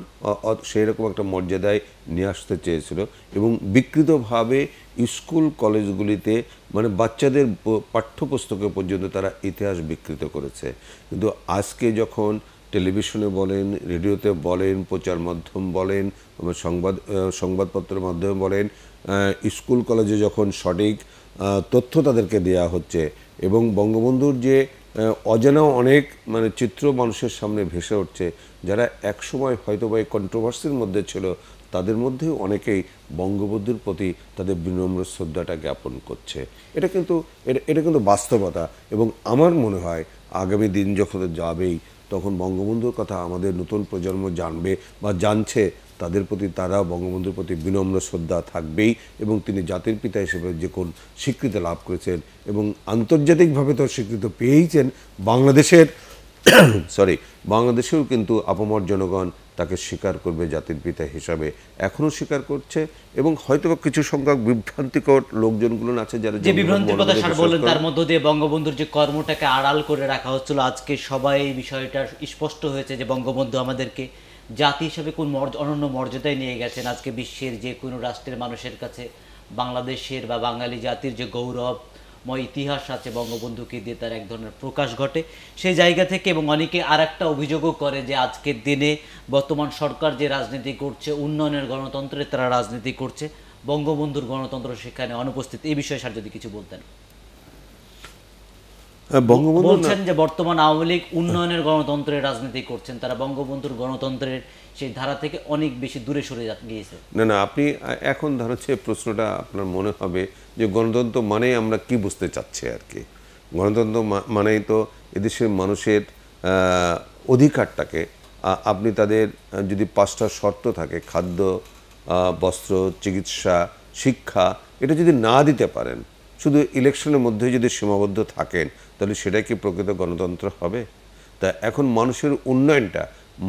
রকম একটা মর্যাদায় নিয়ে আসতে চেয়েছিল এবং বিকৃতভাবে স্কুল কলেজগুলিতে মানে বাচ্চাদের পাঠ্যপুস্তকে পর্যন্ত তারা ইতিহাস বিকৃত করেছে কিন্তু আজকে যখন টেলিভিশনে বলেন রেডিওতে বলেন প্রচার মাধ্যম বলেন সংবাদ সংবাদপত্রের মাধ্যমে বলেন স্কুল কলেজে যখন সঠিক তথ্য তাদেরকে দেওয়া হচ্ছে এবং বঙ্গবন্ধুর যে অজানা অনেক মানে চিত্র মানুষের সামনে ভেসে উঠছে যারা একসময় হয়তো বা এই কন্ট্রোভার্সির মধ্যে ছিল তাদের মধ্যেও অনেকেই বঙ্গবন্ধুর প্রতি তাদের বিনম্র শ্রদ্ধাটা জ্ঞাপন করছে এটা কিন্তু এটা কিন্তু বাস্তবতা এবং আমার মনে হয় আগামী দিন যখন যাবেই তখন বঙ্গবন্ধুর কথা আমাদের নতুন প্রজন্ম জানবে বা জানছে তাদের প্রতি তারা বঙ্গবন্ধুর প্রতি বিনম্র শ্রদ্ধা থাকবেই এবং তিনি জাতির পিতা হিসেবে যে কোন স্বীকৃতি লাভ করেছেন এবং আন্তর্জাতিকভাবে তো স্বীকৃতি পেয়েইছেন বাংলাদেশের সরি বাংলাদেশেও কিন্তু আপমর জনগণ তাকে স্বীকার করবে জাতির পিতা হিসাবে এখনও স্বীকার করছে এবং হয়তো কিছু সংখ্যক বিভ্রান্তিকর লোকজনগুলো আছে যারা যে বিভ্রান্তিকতা বললেন তার মধ্য দিয়ে বঙ্গবন্ধুর যে কর্মটাকে আড়াল করে রাখা হচ্ছিল আজকে সবাই এই বিষয়টা স্পষ্ট হয়েছে যে বঙ্গবন্ধু আমাদেরকে জাতি হিসেবে কোন অনন্য মর্যাদায় নিয়ে গেছেন আজকে বিশ্বের যে কোনো রাষ্ট্রের মানুষের কাছে বাংলাদেশের বা বাঙালি জাতির যে গৌরবময় ইতিহাস আছে বঙ্গবন্ধুকে দিয়ে তার এক ধরনের প্রকাশ ঘটে সেই জায়গা থেকে এবং অনেকে আর একটা অভিযোগও করে যে আজকের দিনে বর্তমান সরকার যে রাজনীতি করছে উন্নয়নের গণতন্ত্রে তারা রাজনীতি করছে বঙ্গবন্ধুর গণতন্ত্র সেখানে অনুপস্থিত এই বিষয়ে স্যার যদি কিছু বলতেন হ্যাঁ, বলছেন যে বর্তমান আওয়ামী লীগ উন্নয়নের গণতন্ত্রের রাজনীতি করছেন তারা বঙ্গবন্ধুর গণতন্ত্রের সেই ধারা থেকে অনেক বেশি দূরে সরে গিয়েছে না না আপনি এখন ধরেন সে প্রশ্নটা আপনার মনে হবে যে গণতন্ত্র মানে আমরা কি বুঝতে চাচ্ছি আর কি গণতন্ত্র মানেই তো এদেশের মানুষের অধিকারটাকে আপনি তাদের যদি পাঁচটা শর্ত থাকে খাদ্য বস্ত্র চিকিৎসা শিক্ষা এটা যদি না দিতে পারেন শুধু ইলেকশনের মধ্যে যদি সীমাবদ্ধ থাকেন তাহলে সেটাই কি প্রকৃত গণতন্ত্র হবে তা এখন মানুষের উন্নয়নটা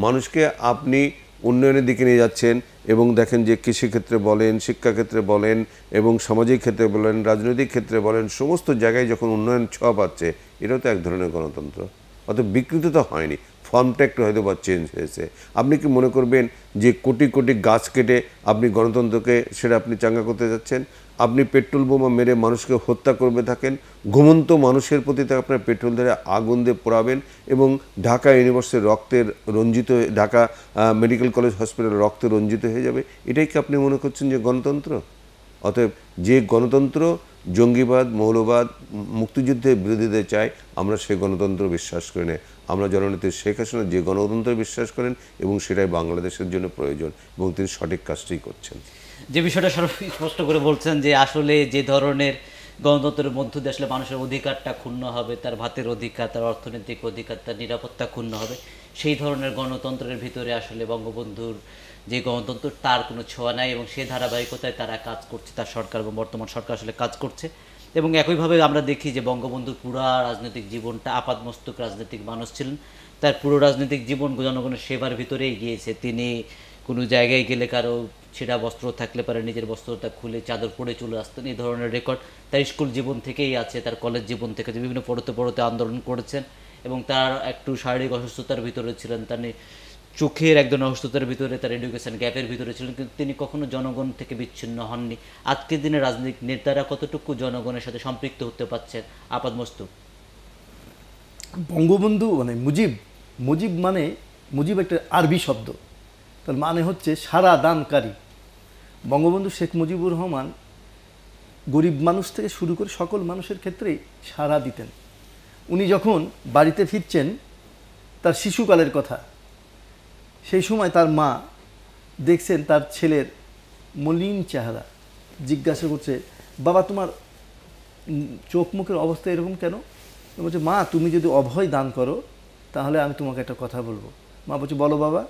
মানুষকে আপনি উন্নয়নের দিকে নিয়ে যাচ্ছেন এবং দেখেন যে কৃষিক্ষেত্রে বলেন শিক্ষাক্ষেত্রে বলেন এবং সামাজিক ক্ষেত্রে বলেন রাজনৈতিক ক্ষেত্রে বলেন সমস্ত জায়গায় যখন উন্নয়ন ছোঁয়া পাচ্ছে এটাও তো এক ধরনের গণতন্ত্র অত বিকৃত তো হয়নি ফর্মটা একটু হয়তো বা চেঞ্জ হয়েছে আপনি কি মনে করবেন যে কোটি কোটি গাছ কেটে আপনি গণতন্ত্রকে সেটা আপনি চাঙ্গা করতে যাচ্ছেন আপনি পেট্রোল বোমা মেরে মানুষকে হত্যা করবে থাকেন ঘুমন্ত মানুষের প্রতি আপনার পেট্রোল ধরে আগুন দিয়ে পোড়াবেন এবং ঢাকা ইউনিভার্সিটির রক্তের রঞ্জিত ঢাকা মেডিকেল কলেজ হসপিটাল রক্ত রঞ্জিত হয়ে যাবে এটাই কি আপনি মনে করছেন যে গণতন্ত্র অতএব যে গণতন্ত্র জঙ্গিবাদ মৌলবাদ মুক্তিযুদ্ধের বিরোধীদের চায় আমরা সেই গণতন্ত্র বিশ্বাস করি না আমরা জননেত্রী শেখ হাসিনা যে গণতন্ত্র বিশ্বাস করেন এবং সেটাই বাংলাদেশের জন্য প্রয়োজন এবং তিনি সঠিক কাজটি করছেন যে বিষয়টা সর্ব স্পষ্ট করে বলছেন যে আসলে যে ধরনের গণতন্ত্রের মধ্য দিয়ে আসলে মানুষের অধিকারটা ক্ষুণ্ণ হবে তার ভাতের অধিকার তার অর্থনৈতিক অধিকার তার নিরাপত্তা ক্ষুণ্ণ হবে সেই ধরনের গণতন্ত্রের ভিতরে আসলে বঙ্গবন্ধুর যে গণতন্ত্র তার কোনো ছোঁয়া নাই এবং সে ধারাবাহিকতায় তারা কাজ করছে তার সরকার এবং বর্তমান সরকার আসলে কাজ করছে এবং একইভাবে আমরা দেখি যে বঙ্গবন্ধুর পুরা রাজনৈতিক জীবনটা আপাতমস্তক রাজনৈতিক মানুষ ছিলেন তার পুরো রাজনৈতিক জীবন জনগণের সেবার ভিতরেই গিয়েছে তিনি কোনো জায়গায় গেলে কারো ছেঁড়া বস্ত্র থাকলে পারে নিজের বস্ত্রটা খুলে চাদর পরে চলে আসতেন এই ধরনের রেকর্ড তার স্কুল জীবন থেকেই আছে তার কলেজ জীবন থেকে বিভিন্ন পড়তে পড়তে আন্দোলন করেছেন এবং তার একটু শারীরিক অসুস্থতার ভিতরে ছিলেন তার চোখের একজন অসুস্থতার ভিতরে তার এডুকেশন গ্যাপের ভিতরে ছিলেন কিন্তু তিনি কখনো জনগণ থেকে বিচ্ছিন্ন হননি আজকের দিনে রাজনৈতিক নেতারা কতটুকু জনগণের সাথে সম্পৃক্ত হতে পারছেন আপাদমস্তু বঙ্গবন্ধু মানে মুজিব মুজিব মানে মুজিব একটা আরবি শব্দ তার মানে হচ্ছে সারা দানকারী বঙ্গবন্ধু শেখ মুজিবুর রহমান গরিব মানুষ থেকে শুরু করে সকল মানুষের ক্ষেত্রেই সারা দিতেন উনি যখন বাড়িতে ফিরছেন তার শিশুকালের কথা সেই সময় তার মা দেখছেন তার ছেলের মলিন চেহারা জিজ্ঞাসা করছে বাবা তোমার চোখ মুখের অবস্থা এরকম কেন বলছে মা তুমি যদি অভয় দান করো তাহলে আমি তোমাকে একটা কথা বলবো মা বলছে বলো বাবা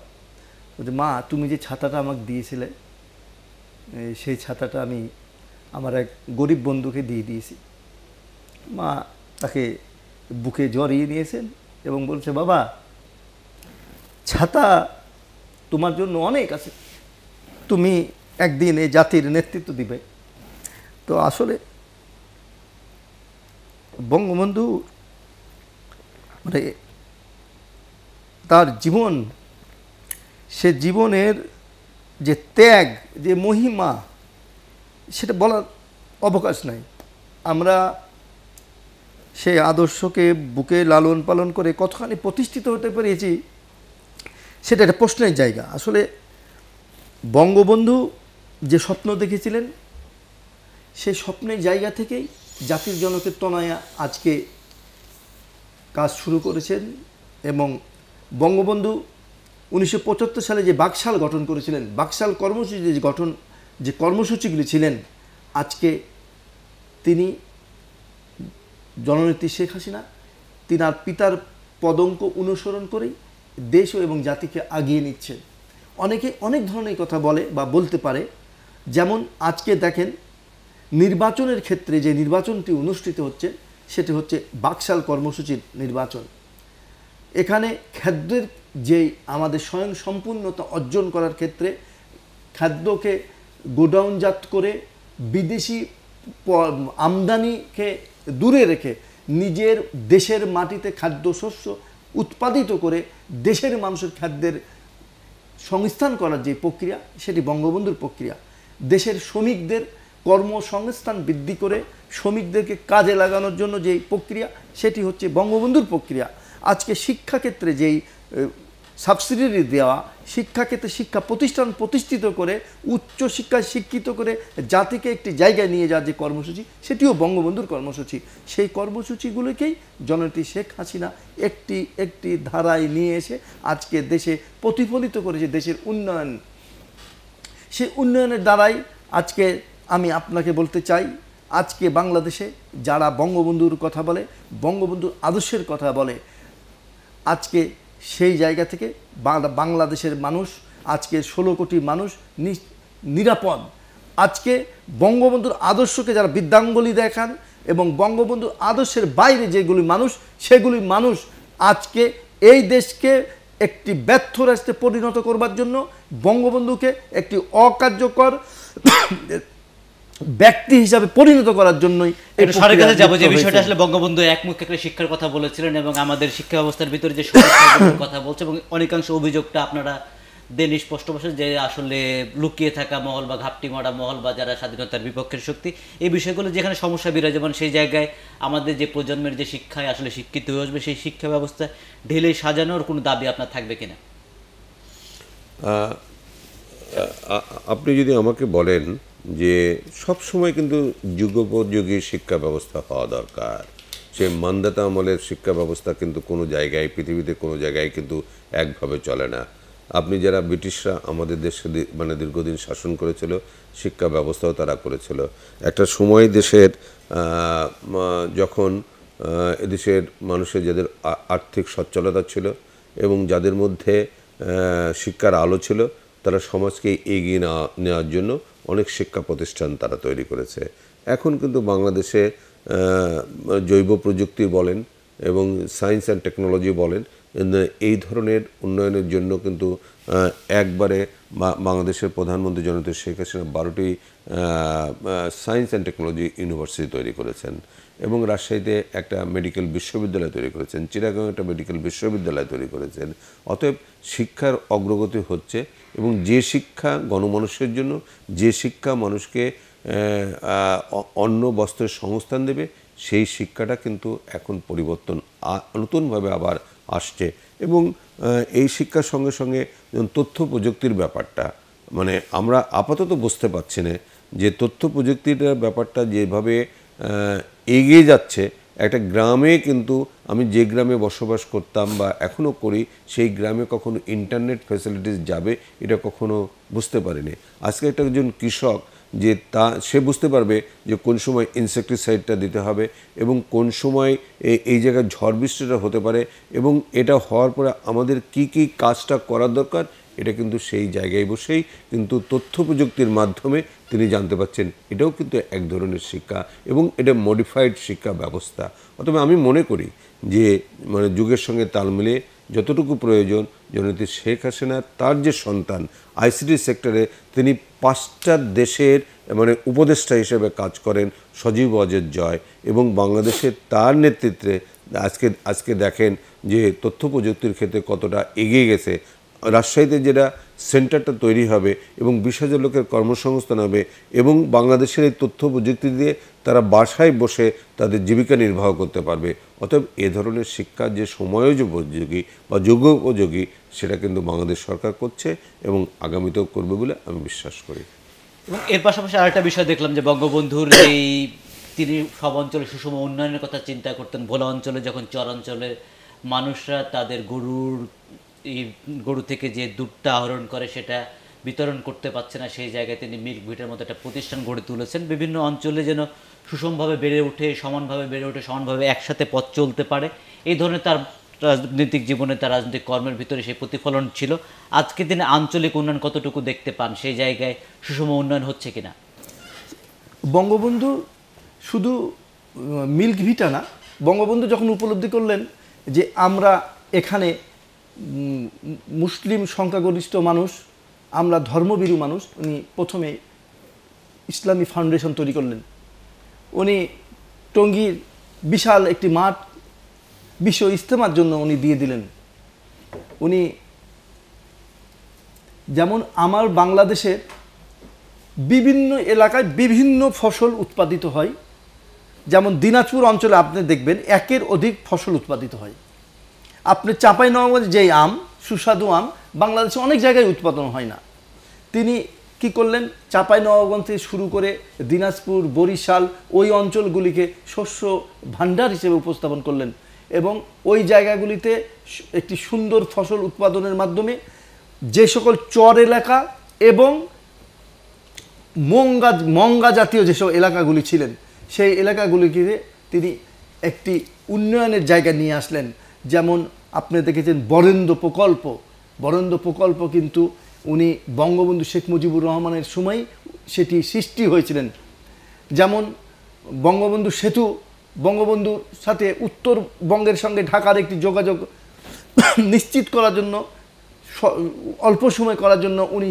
বলছে মা তুমি যে ছাতাটা আমাকে দিয়েছিলে সেই ছাতাটা আমি আমার এক গরিব বন্ধুকে দিয়ে দিয়েছি মা তাকে বুকে জড়িয়ে নিয়েছেন এবং বলছে বাবা ছাতা তোমার জন্য অনেক আছে তুমি একদিন এই জাতির নেতৃত্ব দিবে তো আসলে বঙ্গবন্ধু মানে তার জীবন সে জীবনের যে ত্যাগ যে মহিমা সেটা বলার অবকাশ নাই আমরা সে আদর্শকে বুকে লালন পালন করে কতখানি প্রতিষ্ঠিত হতে পেরেছি সেটা একটা প্রশ্নের জায়গা আসলে বঙ্গবন্ধু যে স্বপ্ন দেখেছিলেন সে স্বপ্নের জায়গা থেকেই জাতির জনকের তনায় আজকে কাজ শুরু করেছেন এবং বঙ্গবন্ধু উনিশশো সালে যে বাকশাল গঠন করেছিলেন বাকশাল কর্মসূচি যে গঠন যে কর্মসূচিগুলি ছিলেন আজকে তিনি জননেত্রী শেখ হাসিনা তিনি আর পিতার পদঙ্ক অনুসরণ করেই দেশ এবং জাতিকে আগিয়ে নিচ্ছেন অনেকে অনেক ধরনের কথা বলে বা বলতে পারে যেমন আজকে দেখেন নির্বাচনের ক্ষেত্রে যে নির্বাচনটি অনুষ্ঠিত হচ্ছে সেটি হচ্ছে বাকশাল কর্মসূচির নির্বাচন এখানে খাদ্যের যেই আমাদের স্বয়ং সম্পূর্ণতা অর্জন করার ক্ষেত্রে খাদ্যকে গোডাউনজাত করে বিদেশি আমদানিকে দূরে রেখে নিজের দেশের মাটিতে খাদ্যশস্য উৎপাদিত করে দেশের মানুষের খাদ্যের সংস্থান করার যে প্রক্রিয়া সেটি বঙ্গবন্ধুর প্রক্রিয়া দেশের শ্রমিকদের কর্মসংস্থান বৃদ্ধি করে শ্রমিকদেরকে কাজে লাগানোর জন্য যে প্রক্রিয়া সেটি হচ্ছে বঙ্গবন্ধুর প্রক্রিয়া আজকে শিক্ষাক্ষেত্রে যেই সাবসিডি দেওয়া শিক্ষাক্ষেত্রে শিক্ষা প্রতিষ্ঠান প্রতিষ্ঠিত করে উচ্চ শিক্ষা শিক্ষিত করে জাতিকে একটি জায়গায় নিয়ে যাওয়ার যে কর্মসূচি সেটিও বঙ্গবন্ধুর কর্মসূচি সেই কর্মসূচিগুলোকেই জনটি শেখ হাসিনা একটি একটি ধারায় নিয়ে এসে আজকে দেশে প্রতিফলিত করেছে দেশের উন্নয়ন সেই উন্নয়নের দ্বারাই আজকে আমি আপনাকে বলতে চাই আজকে বাংলাদেশে যারা বঙ্গবন্ধুর কথা বলে বঙ্গবন্ধুর আদর্শের কথা বলে আজকে সেই জায়গা থেকে বাংলাদেশের মানুষ আজকে ষোলো কোটি মানুষ নিরাপদ আজকে বঙ্গবন্ধুর আদর্শকে যারা বিদ্যাঙ্গলি দেখান এবং বঙ্গবন্ধুর আদর্শের বাইরে যেগুলি মানুষ সেগুলি মানুষ আজকে এই দেশকে একটি ব্যর্থ রাষ্ট্রে পরিণত করবার জন্য বঙ্গবন্ধুকে একটি অকার্যকর ব্যক্তি হিসাবে পরিণত করার জন্যই কাছে যাবো যে বিষয়টা আসলে বঙ্গবন্ধু একমুখ একটা শিক্ষার কথা বলেছিলেন এবং আমাদের শিক্ষা ব্যবস্থার ভিতরে যে কথা বলছে এবং অনেকাংশ অভিযোগটা আপনারা দেন স্পষ্ট যে আসলে লুকিয়ে থাকা মহল বা ঘাপটি মহল বা যারা স্বাধীনতার বিপক্ষের শক্তি এই বিষয়গুলো যেখানে সমস্যা বিরাজমান সেই জায়গায় আমাদের যে প্রজন্মের যে শিক্ষায় আসলে শিক্ষিত হয়ে আসবে সেই শিক্ষা ব্যবস্থা ঢেলে সাজানোর কোনো দাবি আপনার থাকবে কিনা আপনি যদি আমাকে বলেন যে সবসময় কিন্তু যুগোপযোগী শিক্ষা ব্যবস্থা হওয়া দরকার সে মান্দাতা আমলের শিক্ষা ব্যবস্থা কিন্তু কোনো জায়গায় পৃথিবীতে কোনো জায়গায় কিন্তু একভাবে চলে না আপনি যারা ব্রিটিশরা আমাদের দেশে মানে দীর্ঘদিন শাসন করেছিল শিক্ষা ব্যবস্থাও তারা করেছিল একটা সময় দেশের যখন এদেশের মানুষের যাদের আর্থিক সচ্ছলতা ছিল এবং যাদের মধ্যে শিক্ষার আলো ছিল তারা সমাজকে এগিয়ে না নেওয়ার জন্য অনেক শিক্ষা প্রতিষ্ঠান তারা তৈরি করেছে এখন কিন্তু বাংলাদেশে জৈব প্রযুক্তি বলেন এবং সায়েন্স অ্যান্ড টেকনোলজি বলেন এই ধরনের উন্নয়নের জন্য কিন্তু একবারে বাংলাদেশের প্রধানমন্ত্রী জনতা শেখ হাসিনা বারোটি সায়েন্স অ্যান্ড টেকনোলজি ইউনিভার্সিটি তৈরি করেছেন এবং রাজশাহীতে একটা মেডিকেল বিশ্ববিদ্যালয় তৈরি করেছেন চিরাগাং একটা মেডিকেল বিশ্ববিদ্যালয় তৈরি করেছেন অতএব শিক্ষার অগ্রগতি হচ্ছে এবং যে শিক্ষা গণমানুষের জন্য যে শিক্ষা মানুষকে অন্য বস্ত্রের সংস্থান দেবে সেই শিক্ষাটা কিন্তু এখন পরিবর্তন নতুনভাবে আবার আসছে এবং এই শিক্ষার সঙ্গে সঙ্গে তথ্য প্রযুক্তির ব্যাপারটা মানে আমরা আপাতত বুঝতে পারছি না যে তথ্য প্রযুক্তিটার ব্যাপারটা যেভাবে এগিয়ে যাচ্ছে একটা গ্রামে কিন্তু আমি যে গ্রামে বসবাস করতাম বা এখনও করি সেই গ্রামে কখনো ইন্টারনেট ফ্যাসিলিটিস যাবে এটা কখনো বুঝতে পারিনি আজকে একটা একজন কৃষক যে তা সে বুঝতে পারবে যে কোন সময় ইনসেকটিসাইডটা দিতে হবে এবং কোন সময় এই জায়গায় ঝড় বৃষ্টিটা হতে পারে এবং এটা হওয়ার পরে আমাদের কি কি কাজটা করা দরকার এটা কিন্তু সেই জায়গায় বসেই কিন্তু তথ্য প্রযুক্তির মাধ্যমে তিনি জানতে পাচ্ছেন এটাও কিন্তু এক ধরনের শিক্ষা এবং এটা মডিফাইড শিক্ষা ব্যবস্থা অথবা আমি মনে করি যে মানে যুগের সঙ্গে তাল মিলিয়ে যতটুকু প্রয়োজন জনতি শেখ হাসিনা তার যে সন্তান আইসিটি সেক্টরে তিনি পাঁচটা দেশের মানে উপদেষ্টা হিসেবে কাজ করেন সজীব অজের জয় এবং বাংলাদেশে তার নেতৃত্বে আজকে আজকে দেখেন যে তথ্য প্রযুক্তির ক্ষেত্রে কতটা এগিয়ে গেছে রাজশাহীতে যেটা সেন্টারটা তৈরি হবে এবং বিশ হাজার লোকের কর্মসংস্থান হবে এবং বাংলাদেশের এই তথ্য প্রযুক্তি দিয়ে তারা বাসায় বসে তাদের জীবিকা নির্বাহ করতে পারবে অতএব এ ধরনের শিক্ষা যে উপযোগী বা উপযোগী সেটা কিন্তু বাংলাদেশ সরকার করছে এবং আগামীতেও করবে বলে আমি বিশ্বাস করি এবং এর পাশাপাশি আরেকটা বিষয় দেখলাম যে বঙ্গবন্ধুর এই তিনি সব অঞ্চলে সুষম উন্নয়নের কথা চিন্তা করতেন ভোলা অঞ্চলে যখন চর অঞ্চলে মানুষরা তাদের গরুর এই গরু থেকে যে দুধটা আহরণ করে সেটা বিতরণ করতে পারছে না সেই জায়গায় তিনি মিল্ক ভিটের মতো একটা প্রতিষ্ঠান গড়ে তুলেছেন বিভিন্ন অঞ্চলে যেন সুষমভাবে বেড়ে উঠে সমানভাবে বেড়ে উঠে সমানভাবে একসাথে পথ চলতে পারে এই ধরনের তার রাজনৈতিক জীবনে তার রাজনৈতিক কর্মের ভিতরে সেই প্রতিফলন ছিল আজকে দিনে আঞ্চলিক উন্নয়ন কতটুকু দেখতে পান সেই জায়গায় সুষম উন্নয়ন হচ্ছে কিনা বঙ্গবন্ধু শুধু মিল্ক ভিটা না বঙ্গবন্ধু যখন উপলব্ধি করলেন যে আমরা এখানে মুসলিম সংখ্যাগরিষ্ঠ মানুষ আমরা ধর্মবিরু মানুষ উনি প্রথমে ইসলামী ফাউন্ডেশন তৈরি করলেন উনি টঙ্গীর বিশাল একটি মাঠ বিশ্ব ইজতেমার জন্য উনি দিয়ে দিলেন উনি যেমন আমার বাংলাদেশের বিভিন্ন এলাকায় বিভিন্ন ফসল উৎপাদিত হয় যেমন দিনাজপুর অঞ্চলে আপনি দেখবেন একের অধিক ফসল উৎপাদিত হয় আপনি চাপাই নবাবগঞ্জ যেই আম সুস্বাদু আম বাংলাদেশে অনেক জায়গায় উৎপাদন হয় না তিনি কি করলেন চাপাই নবাবগঞ্জ থেকে শুরু করে দিনাজপুর বরিশাল ওই অঞ্চলগুলিকে শস্য ভাণ্ডার হিসেবে উপস্থাপন করলেন এবং ওই জায়গাগুলিতে একটি সুন্দর ফসল উৎপাদনের মাধ্যমে যে সকল চর এলাকা এবং মঙ্গা মঙ্গা জাতীয় যেসব এলাকাগুলি ছিলেন সেই এলাকাগুলিকে তিনি একটি উন্নয়নের জায়গা নিয়ে আসলেন যেমন আপনি দেখেছেন বরেন্দ্র প্রকল্প বরেন্দ্র প্রকল্প কিন্তু উনি বঙ্গবন্ধু শেখ মুজিবুর রহমানের সময় সেটি সৃষ্টি হয়েছিলেন যেমন বঙ্গবন্ধু সেতু বঙ্গবন্ধুর সাথে উত্তরবঙ্গের সঙ্গে ঢাকার একটি যোগাযোগ নিশ্চিত করার জন্য অল্প সময় করার জন্য উনি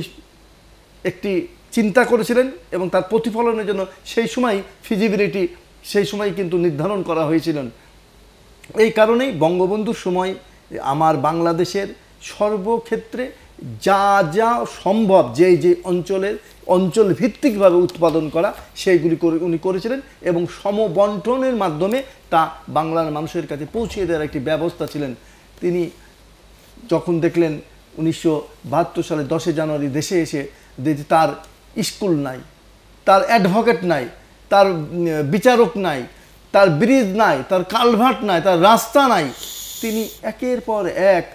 একটি চিন্তা করেছিলেন এবং তার প্রতিফলনের জন্য সেই সময় ফিজিবিলিটি সেই সময় কিন্তু নির্ধারণ করা হয়েছিলেন এই কারণেই বঙ্গবন্ধুর সময় আমার বাংলাদেশের সর্বক্ষেত্রে যা যা সম্ভব যে যে অঞ্চলের অঞ্চল ভিত্তিকভাবে উৎপাদন করা সেইগুলি করে উনি করেছিলেন এবং সমবন্টনের মাধ্যমে তা বাংলার মানুষের কাছে পৌঁছিয়ে দেওয়ার একটি ব্যবস্থা ছিলেন তিনি যখন দেখলেন উনিশশো সালে দশে জানুয়ারি দেশে এসে তার স্কুল নাই তার অ্যাডভোকেট নাই তার বিচারক নাই তার ব্রিজ নাই তার কালভার্ট নাই তার রাস্তা নাই তিনি একের পর এক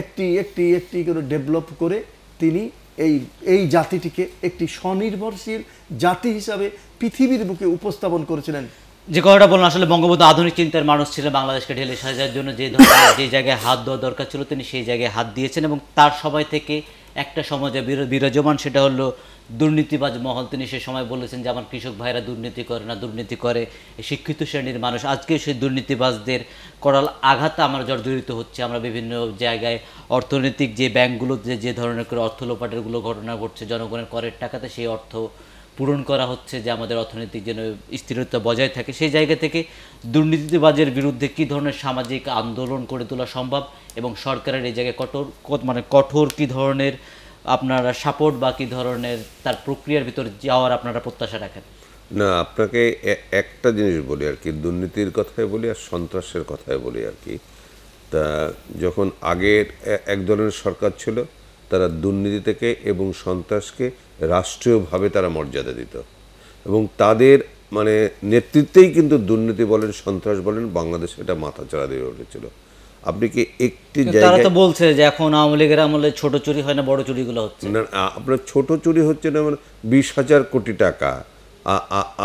একটি একটি একটি করে ডেভেলপ করে তিনি এই এই জাতিটিকে একটি স্বনির্ভরশীল জাতি হিসাবে পৃথিবীর বুকে উপস্থাপন করেছিলেন যে কথাটা বললেন আসলে বঙ্গবন্ধু আধুনিক চিন্তার মানুষ ছিলেন বাংলাদেশকে ঢেলে সাজার জন্য যে ধরনের যে জায়গায় হাত দেওয়া দরকার ছিল তিনি সেই জায়গায় হাত দিয়েছেন এবং তার সবাই থেকে একটা সমাজে বিরাজমান সেটা হলো দুর্নীতিবাজ মহল তিনি সে সময় বলেছেন যে আমার কৃষক ভাইরা দুর্নীতি করে না দুর্নীতি করে শিক্ষিত শ্রেণীর মানুষ আজকে সেই দুর্নীতিবাজদের করাল আঘাত আমরা জর্জরিত হচ্ছে আমরা বিভিন্ন জায়গায় অর্থনৈতিক যে ব্যাংকগুলোতে যে ধরনের করে অর্থ লোপাটেরগুলো ঘটনা ঘটছে জনগণের করের টাকাতে সেই অর্থ পূরণ করা হচ্ছে যে আমাদের অর্থনৈতিক জন্য স্থিরতা বজায় থাকে সেই জায়গা থেকে দুর্নীতিবাজের বিরুদ্ধে কী ধরনের সামাজিক আন্দোলন করে তোলা সম্ভব এবং সরকারের এই জায়গায় কঠোর মানে কঠোর কী ধরনের আপনারা সাপোর্ট বা কী ধরনের তার প্রক্রিয়ার ভিতর যাওয়ার আপনারা প্রত্যাশা রাখেন না আপনাকে একটা জিনিস বলি আর কি দুর্নীতির কথায় বলি আর সন্ত্রাসের কথায় বলি আর কি তা যখন আগের এক ধরনের সরকার ছিল তারা দুর্নীতি থেকে এবং সন্ত্রাসকে রাষ্ট্রীয়ভাবে তারা মর্যাদা দিত এবং তাদের মানে নেতৃত্বেই কিন্তু দুর্নীতি বলেন সন্ত্রাস বলেন বাংলাদেশ এটা মাথাচাড়া দিয়ে উঠেছিল আপনি কি একটি তারা তো বলছে যে এখন আওয়ামী লীগের আমলে ছোট চুরি হয় না বড় চুরিগুলো হচ্ছে না আপনার ছোট চুরি হচ্ছে না মানে বিশ হাজার কোটি টাকা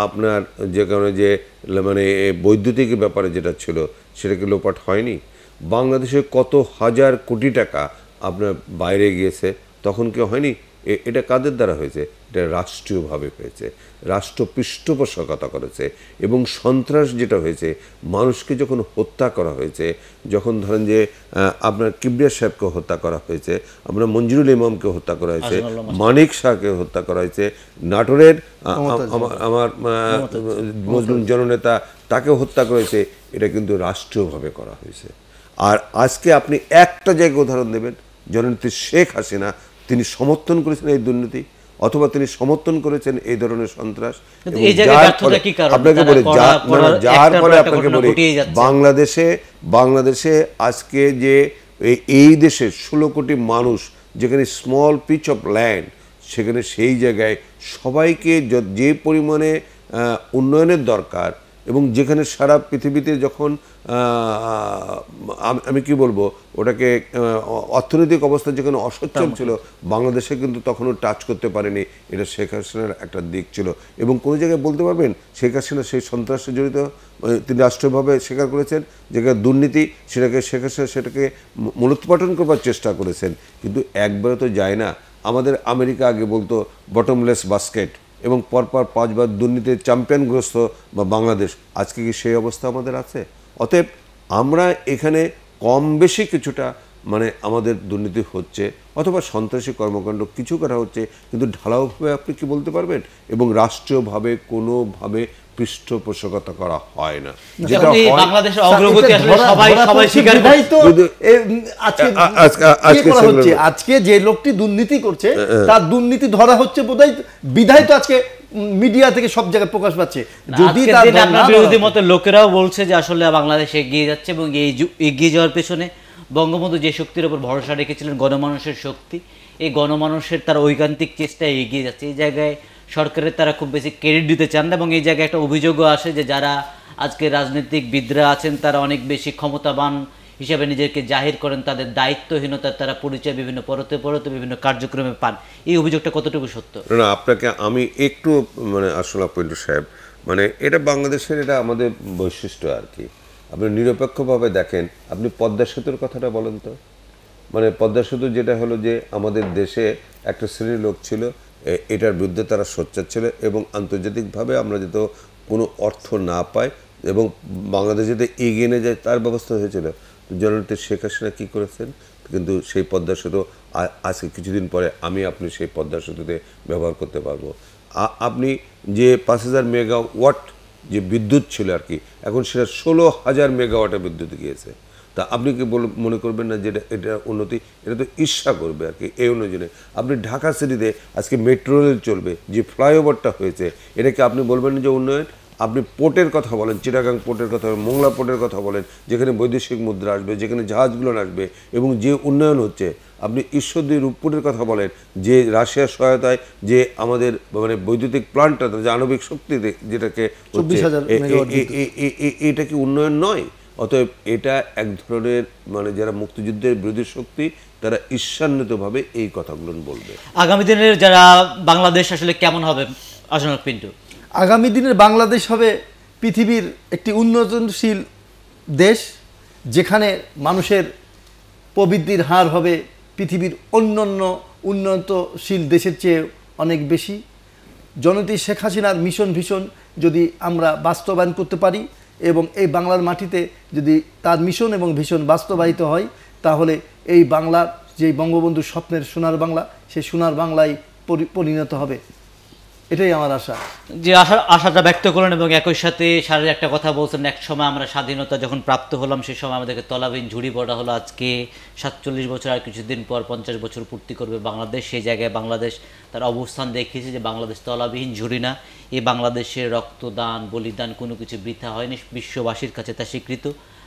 আপনার যে কারণে যে মানে বৈদ্যুতিক ব্যাপারে যেটা ছিল সেটা কি লোপাট হয়নি বাংলাদেশে কত হাজার কোটি টাকা আপনার বাইরে গিয়েছে তখন কি হয়নি এটা কাদের দ্বারা হয়েছে এটা রাষ্ট্রীয়ভাবে হয়েছে রাষ্ট্র পৃষ্ঠপোষকতা করেছে এবং সন্ত্রাস যেটা হয়েছে মানুষকে যখন হত্যা করা হয়েছে যখন ধরেন যে আপনার কিবরিয়া সাহেবকে হত্যা করা হয়েছে আমরা মঞ্জুরুল ইমামকে হত্যা করা হয়েছে মানিক শাহকে হত্যা করা হয়েছে নাটোরের আমার মজলুম জননেতা তাকে হত্যা করেছে এটা কিন্তু রাষ্ট্রীয়ভাবে করা হয়েছে আর আজকে আপনি একটা জায়গায় উদাহরণ দেবেন জননেত্রী শেখ হাসিনা তিনি সমর্থন করেছেন এই দুর্নীতি অথবা তিনি সমর্থন করেছেন এই ধরনের সন্ত্রাস আপনাকে বলে যার ফলে আপনাকে বলি বাংলাদেশে বাংলাদেশে আজকে যে এই দেশে ষোলো কোটি মানুষ যেখানে স্মল পিচ অফ ল্যান্ড সেখানে সেই জায়গায় সবাইকে যে পরিমাণে উন্নয়নের দরকার এবং যেখানে সারা পৃথিবীতে যখন আমি কি বলবো ওটাকে অর্থনৈতিক অবস্থা যেখানে অসচ্ছল ছিল বাংলাদেশে কিন্তু তখনও টাচ করতে পারেনি এটা শেখ হাসিনার একটা দিক ছিল এবং কোনো জায়গায় বলতে পারবেন শেখ হাসিনা সেই সন্ত্রাসে জড়িত তিনি রাষ্ট্রীয়ভাবে স্বীকার করেছেন যেখানে দুর্নীতি সেটাকে শেখ হাসিনা সেটাকে মূলোৎপাটন করবার চেষ্টা করেছেন কিন্তু একবারে তো যায় না আমাদের আমেরিকা আগে বলতো বটমলেস বাস্কেট এবং পরপর পাঁচবার দুর্নীতির চ্যাম্পিয়নগ্রস্ত বা বাংলাদেশ আজকে কি সেই অবস্থা আমাদের আছে অতএব আমরা এখানে কম বেশি কিছুটা মানে আমাদের দুর্নীতি হচ্ছে অথবা সন্ত্রাসী কর্মকাণ্ড কিছু করা হচ্ছে কিন্তু ঢালাওভাবে আপনি কি বলতে পারবেন এবং রাষ্ট্রীয়ভাবে কোনোভাবে পৃষ্ঠপোষকতা করা হয় না যেটা বাংলাদেশের অগ্রগতি সবাই সবাই স্বীকার আজকে আজকে ইয়ে যে লোকটি দুর্নীতি করছে তার দুর্নীতি ধরা হচ্ছে বোধহয় বিধায় তো আজকে মিডিয়া থেকে সব জায়গায় প্রকাশ পাচ্ছে যদি আপনার বিরোধী মতো লোকেরাও বলছে যে আসলে বাংলাদেশ এগিয়ে যাচ্ছে এবং এই এগিয়ে যাওয়ার পেছনে বঙ্গবন্ধু যে শক্তির উপর ভরসা রেখেছিলেন গণমানুষের শক্তি এই গণমানুষের তার ঐকান্তিক চেষ্টায় এগিয়ে যাচ্ছে এই জায়গায় সরকারের তারা খুব বেশি ক্রেডিট দিতে চান এবং এই জায়গায় একটা অভিযোগও আসে যে যারা আজকে রাজনৈতিক বিদরা আছেন তারা অনেক বেশি ক্ষমতাবান হিসাবে নিজেকে জাহির করেন তাদের দায়িত্বহীনতার তারা পরিচয় বিভিন্ন পরতে পরতে বিভিন্ন কার্যক্রমে পান এই অভিযোগটা কতটুকু সত্য না আপনাকে আমি একটু মানে আসল আপেন্দ্র সাহেব মানে এটা বাংলাদেশের এটা আমাদের বৈশিষ্ট্য আর কি আপনি নিরপেক্ষভাবে দেখেন আপনি পদ্মা সেতুর কথাটা বলেন তো মানে পদ্মা সেতু যেটা হলো যে আমাদের দেশে একটা শ্রেণীর লোক ছিল এটার বিরুদ্ধে তারা সোচ্চার ছিল এবং আন্তর্জাতিকভাবে আমরা যেহেতু কোনো অর্থ না পাই এবং বাংলাদেশ যাতে এগিয়ে নিয়ে যায় তার ব্যবস্থা হয়েছিল জননেত্রী শেখ হাসিনা কী করেছেন কিন্তু সেই পদ্মা সেতু আজকে কিছুদিন পরে আমি আপনি সেই পদ্মা সেতুতে ব্যবহার করতে পারবো আপনি যে পাঁচ হাজার মেগাওয়াট যে বিদ্যুৎ ছিল আর কি এখন সেটা ষোলো হাজার মেগাওয়াটে বিদ্যুৎ গিয়েছে তা আপনি কি মনে করবেন না যেটা এটা উন্নতি এটা তো ঈর্ষা করবে আর কি এই অনুযায়ী আপনি ঢাকা সিটিতে আজকে মেট্রো রেল চলবে যে ফ্লাইওভারটা হয়েছে এটাকে আপনি বলবেন না যে উন্নয়ন আপনি পোর্টের কথা বলেন চিটাগাং পোর্টের কথা বলেন মোংলা পোর্টের কথা বলেন যেখানে বৈদেশিক মুদ্রা আসবে যেখানে জাহাজগুলো আসবে এবং যে উন্নয়ন হচ্ছে আপনি ঈশ্বরদী রূপপুরের কথা বলেন যে রাশিয়ার সহায়তায় যে আমাদের মানে বৈদ্যুতিক প্লান্টটা যে আণবিক শক্তিতে যেটাকে এটা কি উন্নয়ন নয় অতএব এটা এক ধরনের মানে যারা মুক্তিযুদ্ধের বিরোধী শক্তি তারা ঈর্ষান্বিতভাবে এই কথাগুলো বলবে আগামী দিনের যারা বাংলাদেশ আসলে কেমন হবে অজনক পিন্টু আগামী দিনের বাংলাদেশ হবে পৃথিবীর একটি উন্নয়নশীল দেশ যেখানে মানুষের প্রবৃদ্ধির হার হবে পৃথিবীর অন্যান্য উন্নতশীল দেশের চেয়ে অনেক বেশি জনতি শেখ হাসিনার মিশন ভীষণ যদি আমরা বাস্তবায়ন করতে পারি এবং এই বাংলার মাটিতে যদি তার মিশন এবং ভীষণ বাস্তবায়িত হয় তাহলে এই বাংলার যেই বঙ্গবন্ধু স্বপ্নের সোনার বাংলা সেই সোনার বাংলায় পরিণত হবে এটাই আমার আশা যে আশা আশাটা ব্যক্ত করলেন এবং একই সাথে সারের একটা কথা বলছেন এক সময় আমরা স্বাধীনতা যখন প্রাপ্ত হলাম সেই সময় আমাদেরকে তলাবিন ঝুড়ি পড়া হলো আজকে সাতচল্লিশ বছর আর কিছুদিন পর পঞ্চাশ বছর পূর্তি করবে বাংলাদেশ সেই জায়গায় বাংলাদেশ তার অবস্থান দেখিয়েছে যে বাংলাদেশ তলাবিহীন ঝুড়ি না এই বাংলাদেশের রক্তদান বলিদান কোনো কিছু বৃথা হয়নি বিশ্ববাসীর কাছে তা স্বীকৃত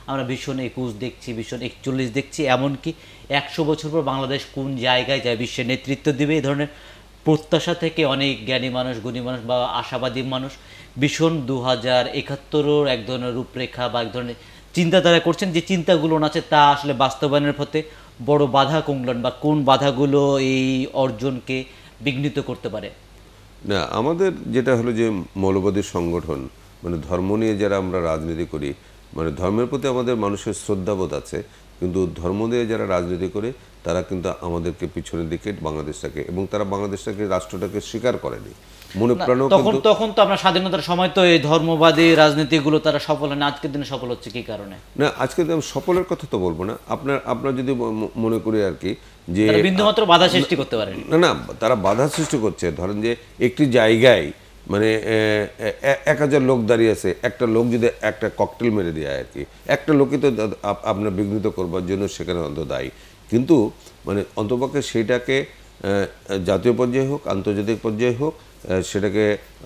আমরা ভীষণ একুশ দেখছি ভীষণ একচল্লিশ দেখছি এমনকি একশো বছর পর বাংলাদেশ কোন জায়গায় যায় বিশ্বের নেতৃত্ব দেবে এই ধরনের প্রত্যাশা থেকে অনেক জ্ঞানী মানুষ গুণী মানুষ বা আশাবাদী মানুষ ভীষণ দু হাজার একাত্তরের এক ধরনের রূপরেখা বা এক ধরনের চিন্তাধারা করছেন যে চিন্তাগুলো আছে তা আসলে বাস্তবায়নের পথে বড় বাধা কোনগুলো বা কোন বাধাগুলো এই অর্জনকে বিঘ্নিত করতে পারে না আমাদের যেটা হলো যে মৌলবাদী সংগঠন মানে ধর্ম নিয়ে যারা আমরা রাজনীতি করি মানে ধর্মের প্রতি আমাদের মানুষের শ্রদ্ধাবোধ আছে কিন্তু ধর্ম দিয়ে যারা রাজনীতি করে তারা কিন্তু আমাদেরকে পিছনের দিকে বাংলাদেশটাকে এবং তারা বাংলাদেশটাকে রাষ্ট্রটাকে স্বীকার করেনি মনে প্রাণও তখন তখন তো আমরা স্বাধীনতার সময় তো এই ধর্মবাদী রাজনীতিগুলো তারা সফল হয় না আজকের দিনে সফল হচ্ছে কি কারণে না আজকের দিন সফলের কথা তো বলবো না আপনার আপনার যদি মনে করি আর কি যে বিন্দুমাত্র বাধা সৃষ্টি করতে পারেন না না তারা বাধা সৃষ্টি করছে ধরেন যে একটি জায়গায় মানে এক হাজার লোক দাঁড়িয়ে আছে একটা লোক যদি একটা ককটেল মেরে দেয় আর কি একটা লোকই তো আপনার বিঘ্নিত করবার জন্য সেখানে অন্ত দায়ী কিন্তু মানে অন্তপক্ষে সেইটাকে জাতীয় পর্যায়ে হোক আন্তর্জাতিক পর্যায়ে হোক সেটাকে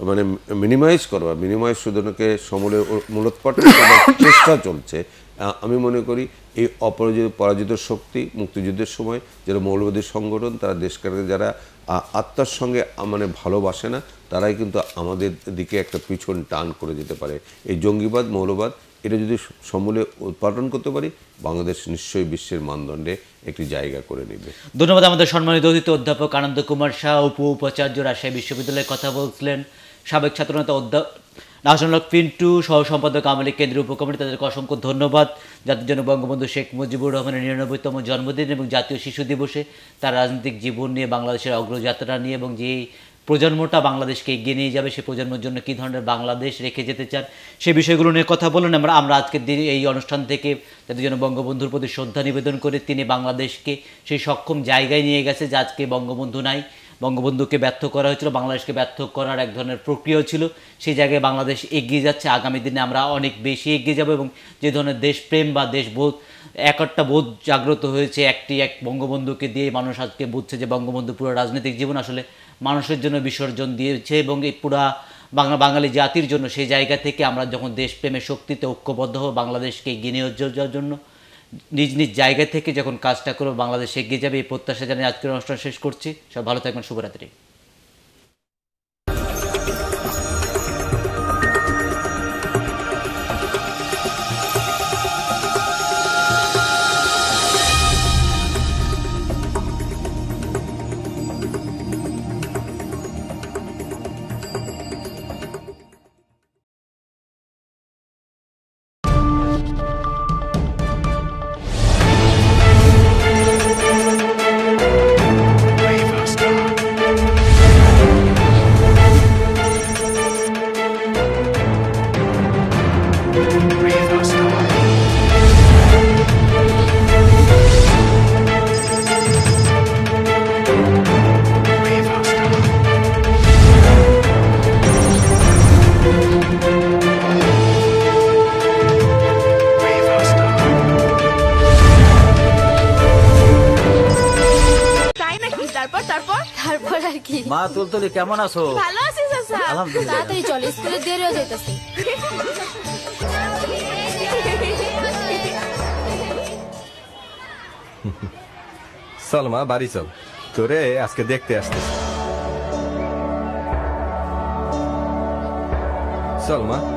মানে মিনিমাইজ করবা মিনিমাইজ শুধুকে সমলে মূলোৎপাট চেষ্টা চলছে আমি মনে করি এই অপরাজিত পরাজিত শক্তি মুক্তিযুদ্ধের সময় যারা মৌলবাদী সংগঠন তারা দেশকে যারা আত্মার সঙ্গে মানে ভালোবাসে না তারাই কিন্তু আমাদের দিকে একটা পিছন টান করে যেতে পারে এই জঙ্গিবাদ মৌলবাদ এটা যদি সমূলে উৎপাদন করতে পারি বাংলাদেশ নিশ্চয়ই বিশ্বের মানদণ্ডে একটি জায়গা করে নেবে ধন্যবাদ আমাদের সম্মানিত অতিথি অধ্যাপক আনন্দ কুমার শাহ উপ উপাচার্য রাজশাহী বিশ্ববিদ্যালয়ে কথা বলছিলেন সাবেক ছাত্রনেতা অধ্যাপক নাজনলক পিন্টু সহ সম্পাদক আওয়ামী কেন্দ্রীয় উপকমিটি তাদেরকে অসংখ্য ধন্যবাদ জাতির জন্য বঙ্গবন্ধু শেখ মুজিবুর রহমানের নিরানব্বইতম জন্মদিন এবং জাতীয় শিশু দিবসে তার রাজনৈতিক জীবন নিয়ে বাংলাদেশের অগ্রযাত্রা নিয়ে এবং যেই প্রজন্মটা বাংলাদেশকে এগিয়ে নিয়ে যাবে সে প্রজন্মের জন্য কী ধরনের বাংলাদেশ রেখে যেতে চান সে বিষয়গুলো নিয়ে কথা বলুন আমরা আমরা আজকের দিন এই অনুষ্ঠান থেকে তাদের জন্য বঙ্গবন্ধুর প্রতি শ্রদ্ধা নিবেদন করে তিনি বাংলাদেশকে সেই সক্ষম জায়গায় নিয়ে গেছে যে আজকে বঙ্গবন্ধু নাই বঙ্গবন্ধুকে ব্যর্থ করা হয়েছিল বাংলাদেশকে ব্যর্থ করার এক ধরনের প্রক্রিয়াও ছিল সেই জায়গায় বাংলাদেশ এগিয়ে যাচ্ছে আগামী দিনে আমরা অনেক বেশি এগিয়ে যাব এবং যে ধরনের দেশপ্রেম বা দেশবোধ এক একটা বোধ জাগ্রত হয়েছে একটি এক বঙ্গবন্ধুকে দিয়ে মানুষ আজকে বুঝছে যে বঙ্গবন্ধু পুরো রাজনৈতিক জীবন আসলে মানুষের জন্য বিসর্জন দিয়েছে এবং এই পুরা বাংলা বাঙালি জাতির জন্য সেই জায়গা থেকে আমরা যখন দেশপ্রেমের শক্তিতে ঐক্যবদ্ধ হব বাংলাদেশকে এগিয়ে নিয়ে যাওয়ার জন্য নিজ নিজ জায়গা থেকে যখন কাজটা করবো বাংলাদেশ এগিয়ে যাবে এই প্রত্যাশা জানিয়ে আজকের অনুষ্ঠান শেষ করছি সব ভালো থাকবেন শুভরাত্রি কেমন আছো ভালো আছি তাড়াতাড়ি চল স্কুলে দেরি হয়ে যাইতাছে চল বাড়ি চল তোরে আজকে দেখতে আসতে চল